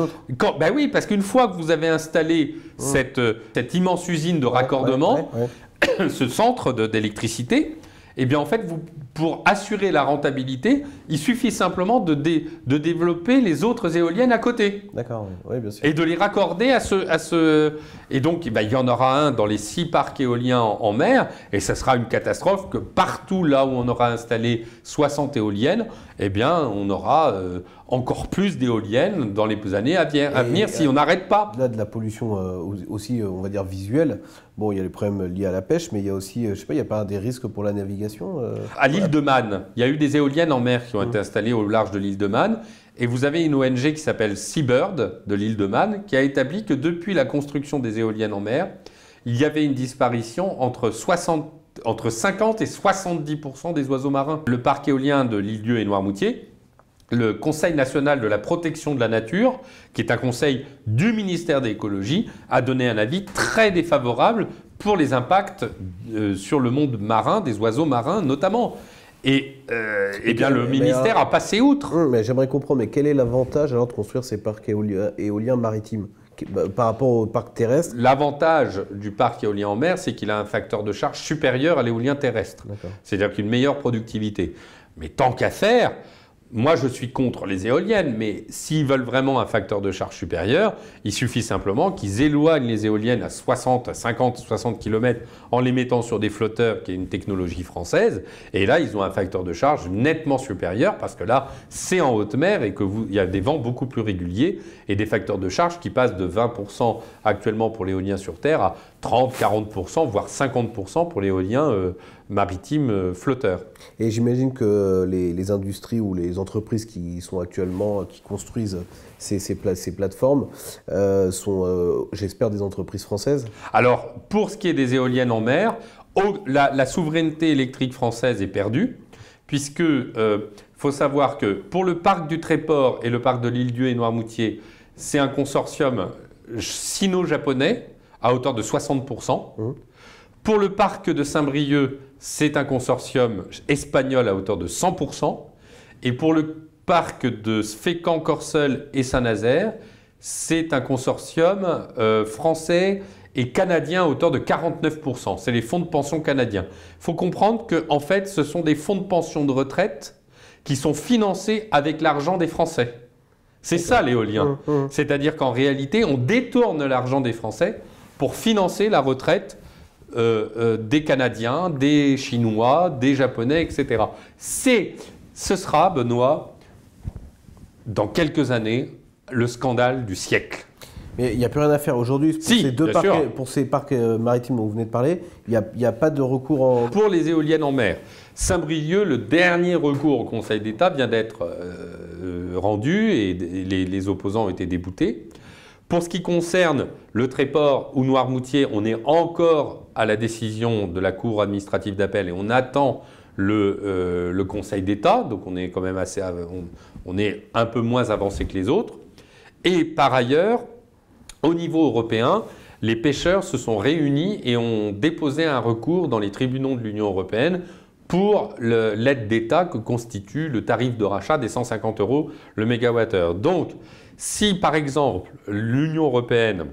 bah oui, parce qu'une fois que vous avez installé cette, cette immense usine de raccordement, *coughs* ce centre d'électricité, eh bien en fait vous pour assurer la rentabilité, il suffit simplement de, de développer les autres éoliennes à côté. D'accord, oui, bien sûr. Et de les raccorder à ce. À ce... Et donc, eh ben, il y en aura un dans les six parcs éoliens en, mer, et ça sera une catastrophe que partout là où on aura installé 60 éoliennes, eh bien, on aura euh, encore plus d'éoliennes dans les années à, venir si on n'arrête pas. Là, de la pollution euh, aussi, euh, on va dire, visuelle. Bon, il y a les problèmes liés à la pêche, mais il y a aussi, je sais pas, il n'y a pas des risques pour la navigation l'île de Man. Il y a eu des éoliennes en mer qui ont mm. été installées au large de l'île de Man. Et vous avez une ONG qui s'appelle Seabird de l'île de Man qui a établi que depuis la construction des éoliennes en mer, il y avait une disparition entre 60 entre 50 et 70% des oiseaux marins. Le parc éolien de l'île-dieu et Noirmoutier, le Conseil national de la protection de la nature, qui est un conseil du ministère de l'écologie, a donné un avis très défavorable pour les impacts euh, sur le monde marin, des oiseaux marins notamment. Et, euh, eh bien, le ministère euh, a passé outre. Hum, mais j'aimerais comprendre, mais quel est l'avantage alors de construire ces parcs euh, éoliens, maritimes bah, par rapport aux parcs terrestres L'avantage du parc éolien en mer, c'est qu'il a un facteur de charge supérieur à l'éolien terrestre. C'est-à-dire qu'une meilleure productivité. Mais tant qu'à faire, moi, je suis contre les éoliennes, mais s'ils veulent vraiment un facteur de charge supérieur, il suffit simplement qu'ils éloignent les éoliennes à 60, 50, 60 km en les mettant sur des flotteurs, qui est une technologie française. Et là, ils ont un facteur de charge nettement supérieur parce que là, c'est en haute mer et qu'il y a des vents beaucoup plus réguliers et des facteurs de charge qui passent de 20% actuellement pour l'éolien sur Terre à 30, 40%, voire 50% pour l'éolien. Euh, maritime euh, flotteur. Et j'imagine que les, industries ou les entreprises qui sont actuellement, qui construisent ces, ces, ces plateformes, euh, sont, euh, j'espère, des entreprises françaises Alors, pour ce qui est des éoliennes en mer, la, souveraineté électrique française est perdue, puisque faut savoir que pour le parc du Tréport et le parc de l'île-dieu et Noirmoutier, c'est un consortium sino-japonais à hauteur de 60%. Mmh. Pour le parc de Saint-Brieuc, c'est un consortium espagnol à hauteur de 100%. Et pour le parc de Fécamp, Corseul et Saint-Nazaire, c'est un consortium euh, français et canadien à hauteur de 49%. C'est les fonds de pension canadiens. Il faut comprendre que, en fait, ce sont des fonds de pension de retraite qui sont financés avec l'argent des Français. C'est ça l'éolien. Mmh, mmh. C'est-à-dire qu'en réalité, on détourne l'argent des Français pour financer la retraite euh, euh, des Canadiens, des Chinois, des Japonais, etc. C'est, ce sera, Benoît, dans quelques années, le scandale du siècle. Mais il n'y a plus rien à faire aujourd'hui. Pour, ces parcs, euh, maritimes dont vous venez de parler, il n'y a, pas de recours Pour les éoliennes en mer, Saint-Brieuc, le dernier recours au Conseil d'État vient d'être rendu et les, opposants ont été déboutés. Pour ce qui concerne le Tréport ou Noirmoutier, on est encore à la décision de la Cour administrative d'appel et on attend le, euh, Conseil d'État, donc on est quand même assez, on est un peu moins avancé que les autres. Et par ailleurs, au niveau européen, les pêcheurs se sont réunis et ont déposé un recours dans les tribunaux de l'Union européenne pour l'aide d'État que constitue le tarif de rachat des 150 euros le mégawattheure. Donc, si, par exemple, l'Union européenne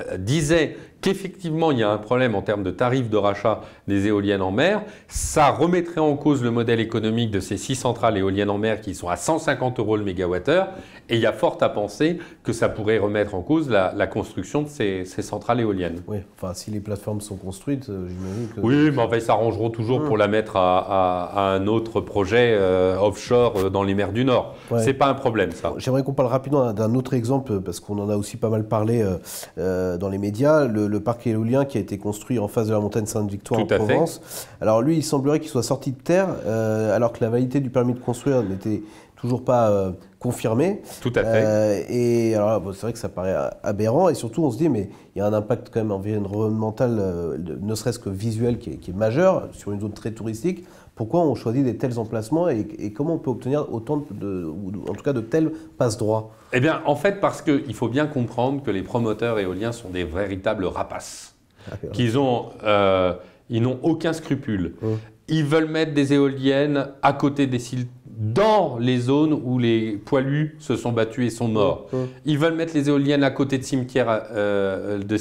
euh, disait qu'effectivement il y a un problème en termes de tarifs de rachat des éoliennes en mer, ça remettrait en cause le modèle économique de ces six centrales éoliennes en mer qui sont à 150 euros le mégawattheure, et il y a fort à penser que ça pourrait remettre en cause la, construction de ces, centrales éoliennes. Oui, enfin si les plateformes sont construites, euh, j'imagine que... Oui, mais enfin ils s'arrangeront toujours mmh. pour la mettre à, un autre projet euh, offshore euh, dans les mers du Nord. C'est pas un problème ça. J'aimerais qu'on parle rapidement d'un autre exemple, parce qu'on en a aussi pas mal parlé dans les médias. Le, le parc éolien qui a été construit en face de la montagne Sainte-Victoire en Provence. Alors lui, il semblerait qu'il soit sorti de terre, euh, alors que la validité du permis de construire n'était toujours pas euh, confirmée. Tout à fait. Euh, et alors, c'est vrai que ça paraît aberrant, et surtout, on se dit, mais il y a un impact quand même environnemental, ne serait-ce que visuel, qui est majeur sur une zone très touristique. Pourquoi on choisit des tels emplacements et, comment on peut obtenir autant de, en tout cas de tels passes droits Eh bien, en fait, parce qu'il faut bien comprendre que les promoteurs éoliens sont des véritables rapaces, ah, qu'ils ont, euh, ils n'ont aucun scrupule. Hum. Ils veulent mettre des éoliennes à côté des sites dans les zones où les poilus se sont battus et sont morts. Mmh. Mmh. Ils veulent mettre les éoliennes à côté de cimetières, euh, de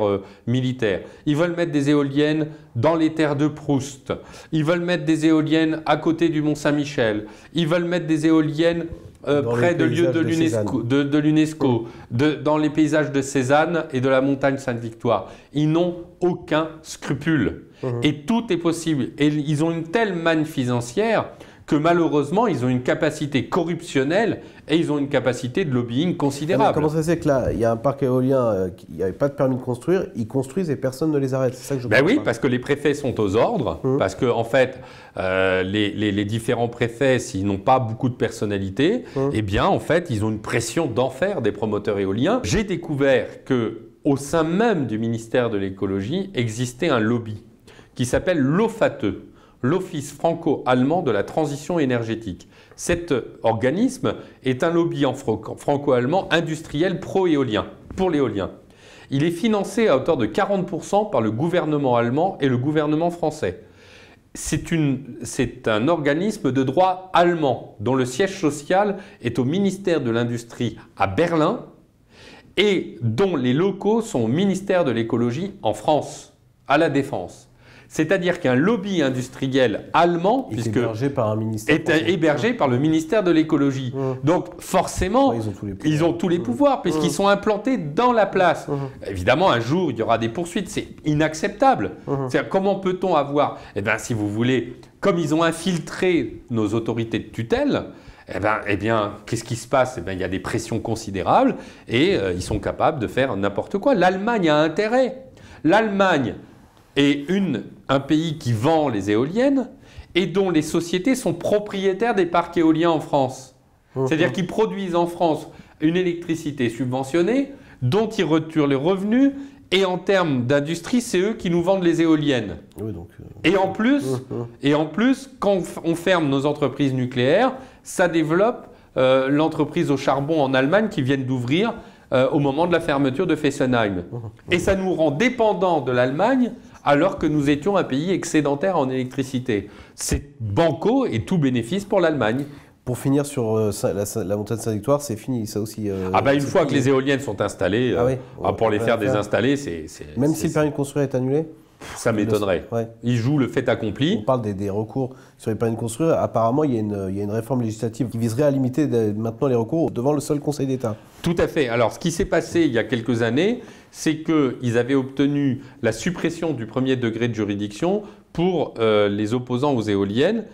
euh, militaires. Ils veulent mettre des éoliennes dans les terres de Proust. Ils veulent mettre des éoliennes à côté du Mont Saint-Michel. Ils veulent mettre des éoliennes euh, près de lieux de l'UNESCO, de, dans les paysages de Cézanne et de la montagne Sainte-Victoire. Ils n'ont aucun scrupule. Mmh. Et tout est possible. Et ils ont une telle manne financière que malheureusement, ils ont une capacité corruptionnelle et ils ont une capacité de lobbying eh ben, considérable. comment ça se que là, il y a un parc éolien, euh, qui n'y avait pas de permis de construire, ils construisent et personne ne les arrête C'est ça ben oui, parce que les préfets sont aux ordres, hum. parce que en fait, euh, les, différents préfets, s'ils n'ont pas beaucoup de personnalité, hum. et eh bien, en fait, ils ont une pression d'enfer des promoteurs éoliens. J'ai découvert que au sein même du ministère de l'écologie existait un lobby qui s'appelle l'OFATE l'Office franco-allemand de la transition énergétique. Cet organisme est un lobby franco-allemand industriel pro-éolien, pour l'éolien. Il est financé à hauteur de 40% par le gouvernement allemand et le gouvernement français. C'est un organisme de droit allemand dont le siège social est au ministère de l'Industrie à Berlin et dont les locaux sont au ministère de l'Écologie en France, à la Défense. C'est-à-dire qu'un lobby industriel allemand, est puisque hébergé par un hébergé hein. par le ministère de l'écologie. Hein. Donc forcément, ils ont tous les hein. pouvoirs, puisqu'ils sont implantés dans la place. Évidemment, un jour, il y aura des poursuites. C'est inacceptable. Comment peut-on avoir et eh bien, si vous voulez, comme ils ont infiltré nos autorités de tutelle, eh ben, et eh bien qu'est-ce qui se passe eh bien, Il y a des pressions considérables et euh, ils sont capables de faire n'importe quoi. L'Allemagne a intérêt. L'Allemagne est une un pays qui vend les éoliennes et dont les sociétés sont propriétaires des parcs éoliens en France. Mhm. C'est-à-dire qu'ils produisent en France une électricité subventionnée dont ils retirent les revenus et en termes d'industrie, c'est eux qui nous vendent les éoliennes. Euh, et, en plus, mhm, mhm. et en plus, quand on ferme nos entreprises nucléaires, ça développe euh, l'entreprise au charbon en Allemagne qui viennent d'ouvrir euh, au moment de la fermeture de Fessenheim. Et ça nous rend dépendants de l'Allemagne alors que nous étions un pays excédentaire en électricité. C'est banco et tout bénéfice pour l'Allemagne. Pour finir sur euh, la, la, montagne Saint-Victoire, c'est fini ça aussi. Euh, ah bah, une fois que les éoliennes sont installées, ah euh, ah, pour les faire, désinstaller, c'est... Même si le permis de construire est annulé ça m'étonnerait. Il joue le fait accompli. On parle des, recours sur les permis de construire. Apparemment, il y, a une, réforme législative qui viserait à limiter maintenant les recours devant le seul Conseil d'État. Tout à fait. Alors, ce qui s'est passé il y a quelques années, c'est qu'ils avaient obtenu la suppression du premier degré de juridiction pour euh, les opposants aux éoliennes.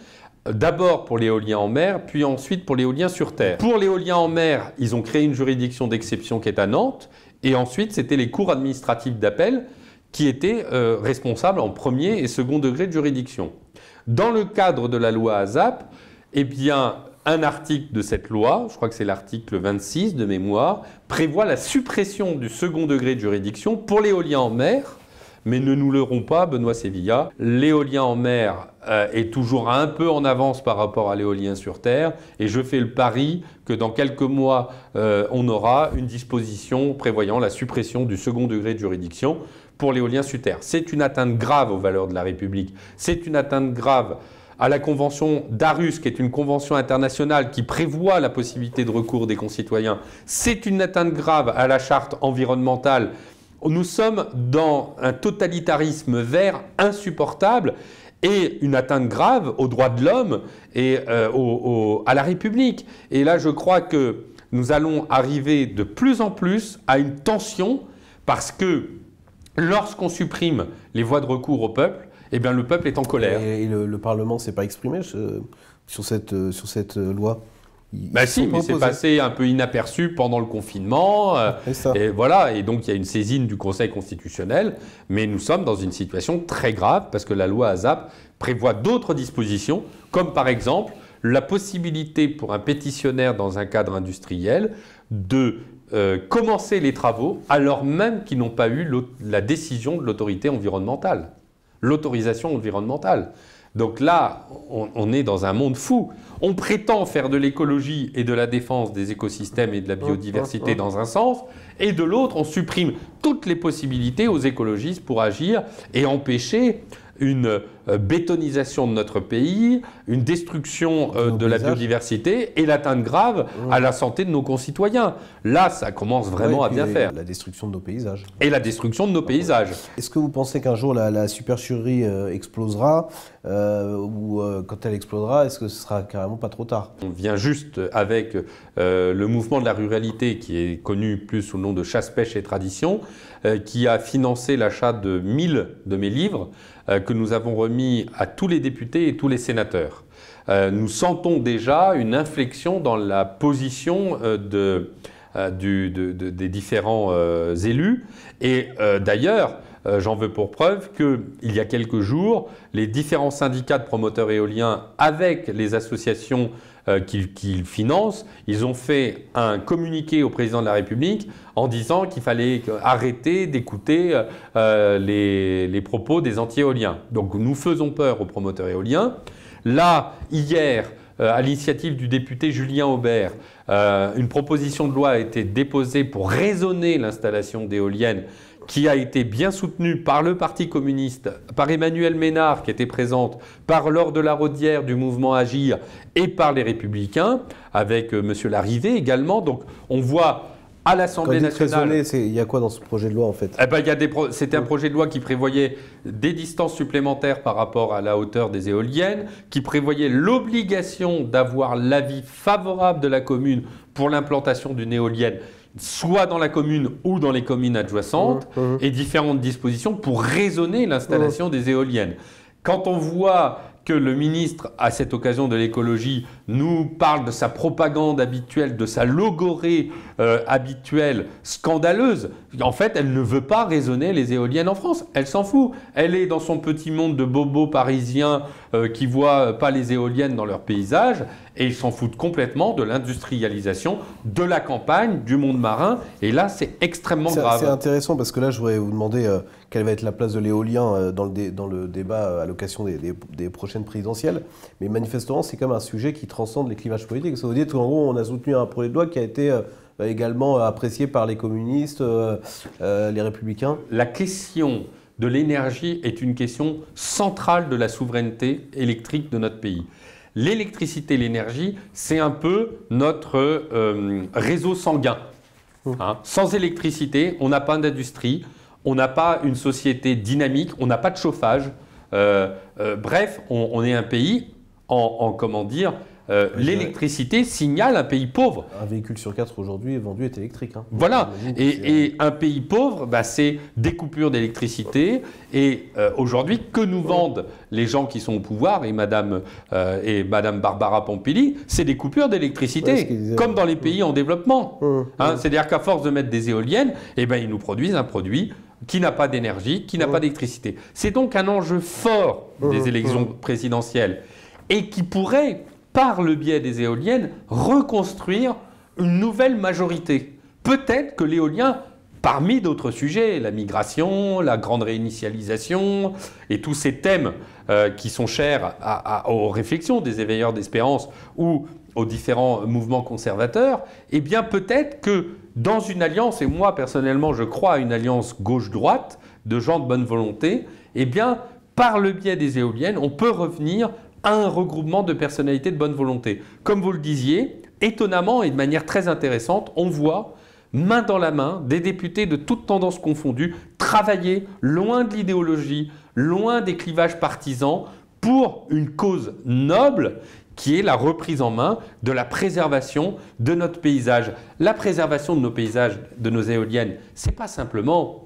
D'abord pour l'éolien en mer, puis ensuite pour l'éolien sur terre. Pour l'éolien en mer, ils ont créé une juridiction d'exception qui est à Nantes, et ensuite c'était les cours administratives d'appel qui étaient euh, responsables en premier et second degré de juridiction. Dans le cadre de la loi ASAP, eh bien, un article de cette loi, je crois que c'est l'article 26 de mémoire, prévoit la suppression du second degré de juridiction pour l'éolien en mer. Mais ne nous leurrons pas, Benoît Sévilla, l'éolien en mer euh, est toujours un peu en avance par rapport à l'éolien sur Terre, et je fais le pari que dans quelques mois, euh, on aura une disposition prévoyant la suppression du second degré de juridiction pour l'éolien sur Terre. C'est une atteinte grave aux valeurs de la République, c'est une atteinte grave à la convention d'Arus, qui est une convention internationale qui prévoit la possibilité de recours des concitoyens. C'est une atteinte grave à la charte environnementale. Nous sommes dans un totalitarisme vert insupportable et une atteinte grave aux droits de l'homme et euh, à la République. Et là, je crois que nous allons arriver de plus en plus à une tension parce que lorsqu'on supprime les voies de recours au peuple, eh bien le peuple est en colère. Et, le, Parlement ne s'est pas exprimé sur cette, euh, sur cette euh, loi bah si, mais c'est passé un peu inaperçu pendant le confinement. Euh, et voilà, et donc il y a une saisine du Conseil constitutionnel, mais nous sommes dans une situation très grave parce que la loi ASAP prévoit d'autres dispositions, comme par exemple la possibilité pour un pétitionnaire dans un cadre industriel de commencer les travaux alors même qu'ils n'ont pas eu la décision de l'autorité environnementale l'autorisation environnementale. Donc là, on, est dans un monde fou. On prétend faire de l'écologie et de la défense des écosystèmes et de la biodiversité dans un sens, et de l'autre, on supprime toutes les possibilités aux écologistes pour agir et empêcher une euh, bétonisation de notre pays, une destruction euh, de la biodiversité et l'atteinte grave à la santé de nos concitoyens. Là, ça commence vraiment à bien faire. La destruction de nos paysages. Et la destruction de nos ah, paysages. Est-ce que vous pensez qu'un jour la, la supercherie euh, explosera ou quand elle explosera, est-ce que ce sera carrément pas trop tard On vient juste avec le mouvement de la ruralité qui est connu plus sous le nom de chasse, pêche et tradition. Euh, qui a financé l'achat de 1000 de mes livres euh, que nous avons remis à tous les députés et tous les sénateurs. Euh, nous sentons déjà une inflexion dans la position des différents élus. Et d'ailleurs, J'en veux pour preuve qu'il y a quelques jours, les différents syndicats de promoteurs éoliens avec les associations euh, qu'ils financent, ils ont fait un communiqué au président de la République en disant qu'il fallait arrêter d'écouter euh, euh, les, propos des anti-éoliens. Donc nous faisons peur aux promoteurs éoliens. Là, hier, à l'initiative du député Julien Aubert, une proposition de loi a été déposée pour raisonner l'installation d'éoliennes qui a été bien soutenue par le Parti communiste, par Emmanuel Ménard qui était présente, par Laure de la Rodière du mouvement Agir et par les Républicains, avec euh, M. Larrivé également. Donc on voit à l'Assemblée nationale. Il y a quoi dans ce projet de loi en fait eh ben, C'était un projet de loi qui prévoyait des distances supplémentaires par rapport à la hauteur des éoliennes, qui prévoyait l'obligation d'avoir l'avis favorable de la commune pour l'implantation d'une éolienne soit dans la commune ou dans les communes adjacentes mmh, mmh. et différentes dispositions pour raisonner l'installation mmh. des éoliennes. Quand on voit que le ministre, à cette occasion de l'écologie, nous parle de sa propagande habituelle, de sa logorée euh, habituelle scandaleuse. En fait, elle ne veut pas raisonner les éoliennes en France. Elle s'en fout. Elle est dans son petit monde de bobos parisiens euh, qui voient euh, pas les éoliennes dans leur paysage et ils s'en foutent complètement de l'industrialisation de la campagne, du monde marin. Et là, c'est extrêmement grave. C'est intéressant parce que là, je voudrais vous demander quelle va être la place de l'éolien dans, le débat à l'occasion des, prochaines présidentielles. Mais manifestement, c'est quand même un sujet qui transcende les clivages politiques. Ça veut dire qu'en gros, on a soutenu un projet de loi qui a été euh, bah, également euh, apprécié par les communistes, euh, les républicains. La question de l'énergie est une question centrale de la souveraineté électrique de notre pays. L'électricité, l'énergie, c'est un peu notre réseau sanguin. Mmh. Hein. Sans électricité, on n'a pas d'industrie, on n'a pas une société dynamique, on n'a pas de chauffage. bref, on, est un pays en comment dire, euh, l'électricité signale un pays pauvre. Un véhicule sur quatre aujourd'hui vendu est électrique. Hein. Voilà. Et, un pays pauvre, bah, c'est des coupures d'électricité. Et euh, aujourd'hui, que nous vendent les gens qui sont au pouvoir et Madame, euh, et Madame Barbara Pompili C'est des coupures d'électricité, comme dans les pays en développement. Hein, c'est-à-dire qu'à force de mettre des éoliennes, eh ben, ils nous produisent un produit qui n'a pas d'énergie, qui n'a pas d'électricité. C'est donc un enjeu fort des élections présidentielles et qui pourrait par le biais des éoliennes, reconstruire une nouvelle majorité. Peut-être que l'éolien, parmi d'autres sujets, la migration, la grande réinitialisation, et tous ces thèmes euh, qui sont chers aux réflexions des éveilleurs d'espérance ou aux différents mouvements conservateurs, eh bien peut-être que dans une alliance, et moi personnellement je crois à une alliance gauche-droite de gens de bonne volonté, eh bien par le biais des éoliennes, on peut revenir un regroupement de personnalités de bonne volonté. Comme vous le disiez, étonnamment et de manière très intéressante, on voit main dans la main des députés de toutes tendances confondues travailler loin de l'idéologie, loin des clivages partisans pour une cause noble qui est la reprise en main de la préservation de notre paysage. La préservation de nos paysages, de nos éoliennes, c'est pas simplement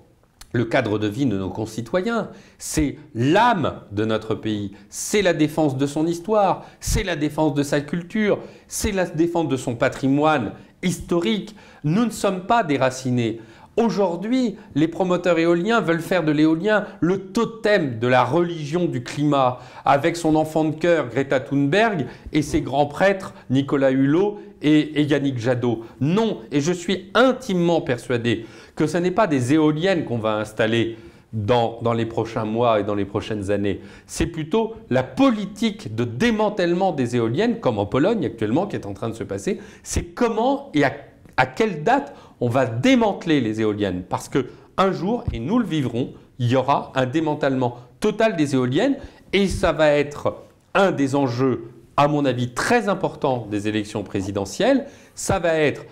le cadre de vie de nos concitoyens, c'est l'âme de notre pays, c'est la défense de son histoire, c'est la défense de sa culture, c'est la défense de son patrimoine historique. Nous ne sommes pas déracinés. Aujourd'hui, les promoteurs éoliens veulent faire de l'éolien le totem de la religion du climat, avec son enfant de cœur Greta Thunberg et ses grands prêtres Nicolas Hulot et, Yannick Jadot. Non, et je suis intimement persuadé que ce n'est pas des éoliennes qu'on va installer dans, dans, les prochains mois et dans les prochaines années. C'est plutôt la politique de démantèlement des éoliennes, comme en Pologne actuellement, qui est en train de se passer. C'est comment et à, à, quelle date on va démanteler les éoliennes. Parce que un jour, et nous le vivrons, il y aura un démantèlement total des éoliennes et ça va être un des enjeux, à mon avis, très important des élections présidentielles. Ça va être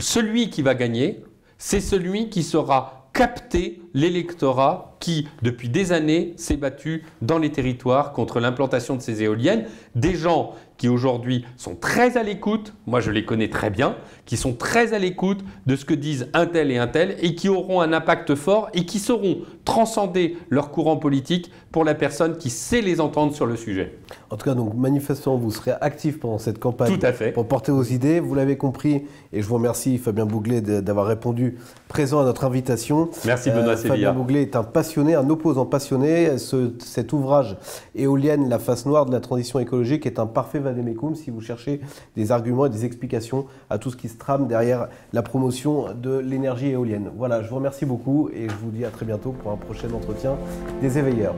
celui qui va gagner c'est celui qui saura capter l'électorat qui, depuis des années, s'est battu dans les territoires contre l'implantation de ces éoliennes. Des gens qui aujourd'hui sont très à l'écoute, moi je les connais très bien, qui sont très à l'écoute de ce que disent un tel et un tel et qui auront un impact fort et qui sauront transcender leur courant politique pour la personne qui sait les entendre sur le sujet. En tout cas, donc manifestement, vous serez actif pendant cette campagne pour porter vos idées. Vous l'avez compris et je vous remercie Fabien Bouglet d'avoir répondu présent à notre invitation. Merci Benoît euh, Fabien Bouglet est un passionné, un opposant passionné. cet ouvrage Éolienne, la face noire de la transition écologique est un parfait vademécum si vous cherchez des arguments et des explications à tout ce qui tram derrière la promotion de l'énergie éolienne. Voilà, je vous remercie beaucoup et je vous dis à très bientôt pour un prochain entretien des éveilleurs.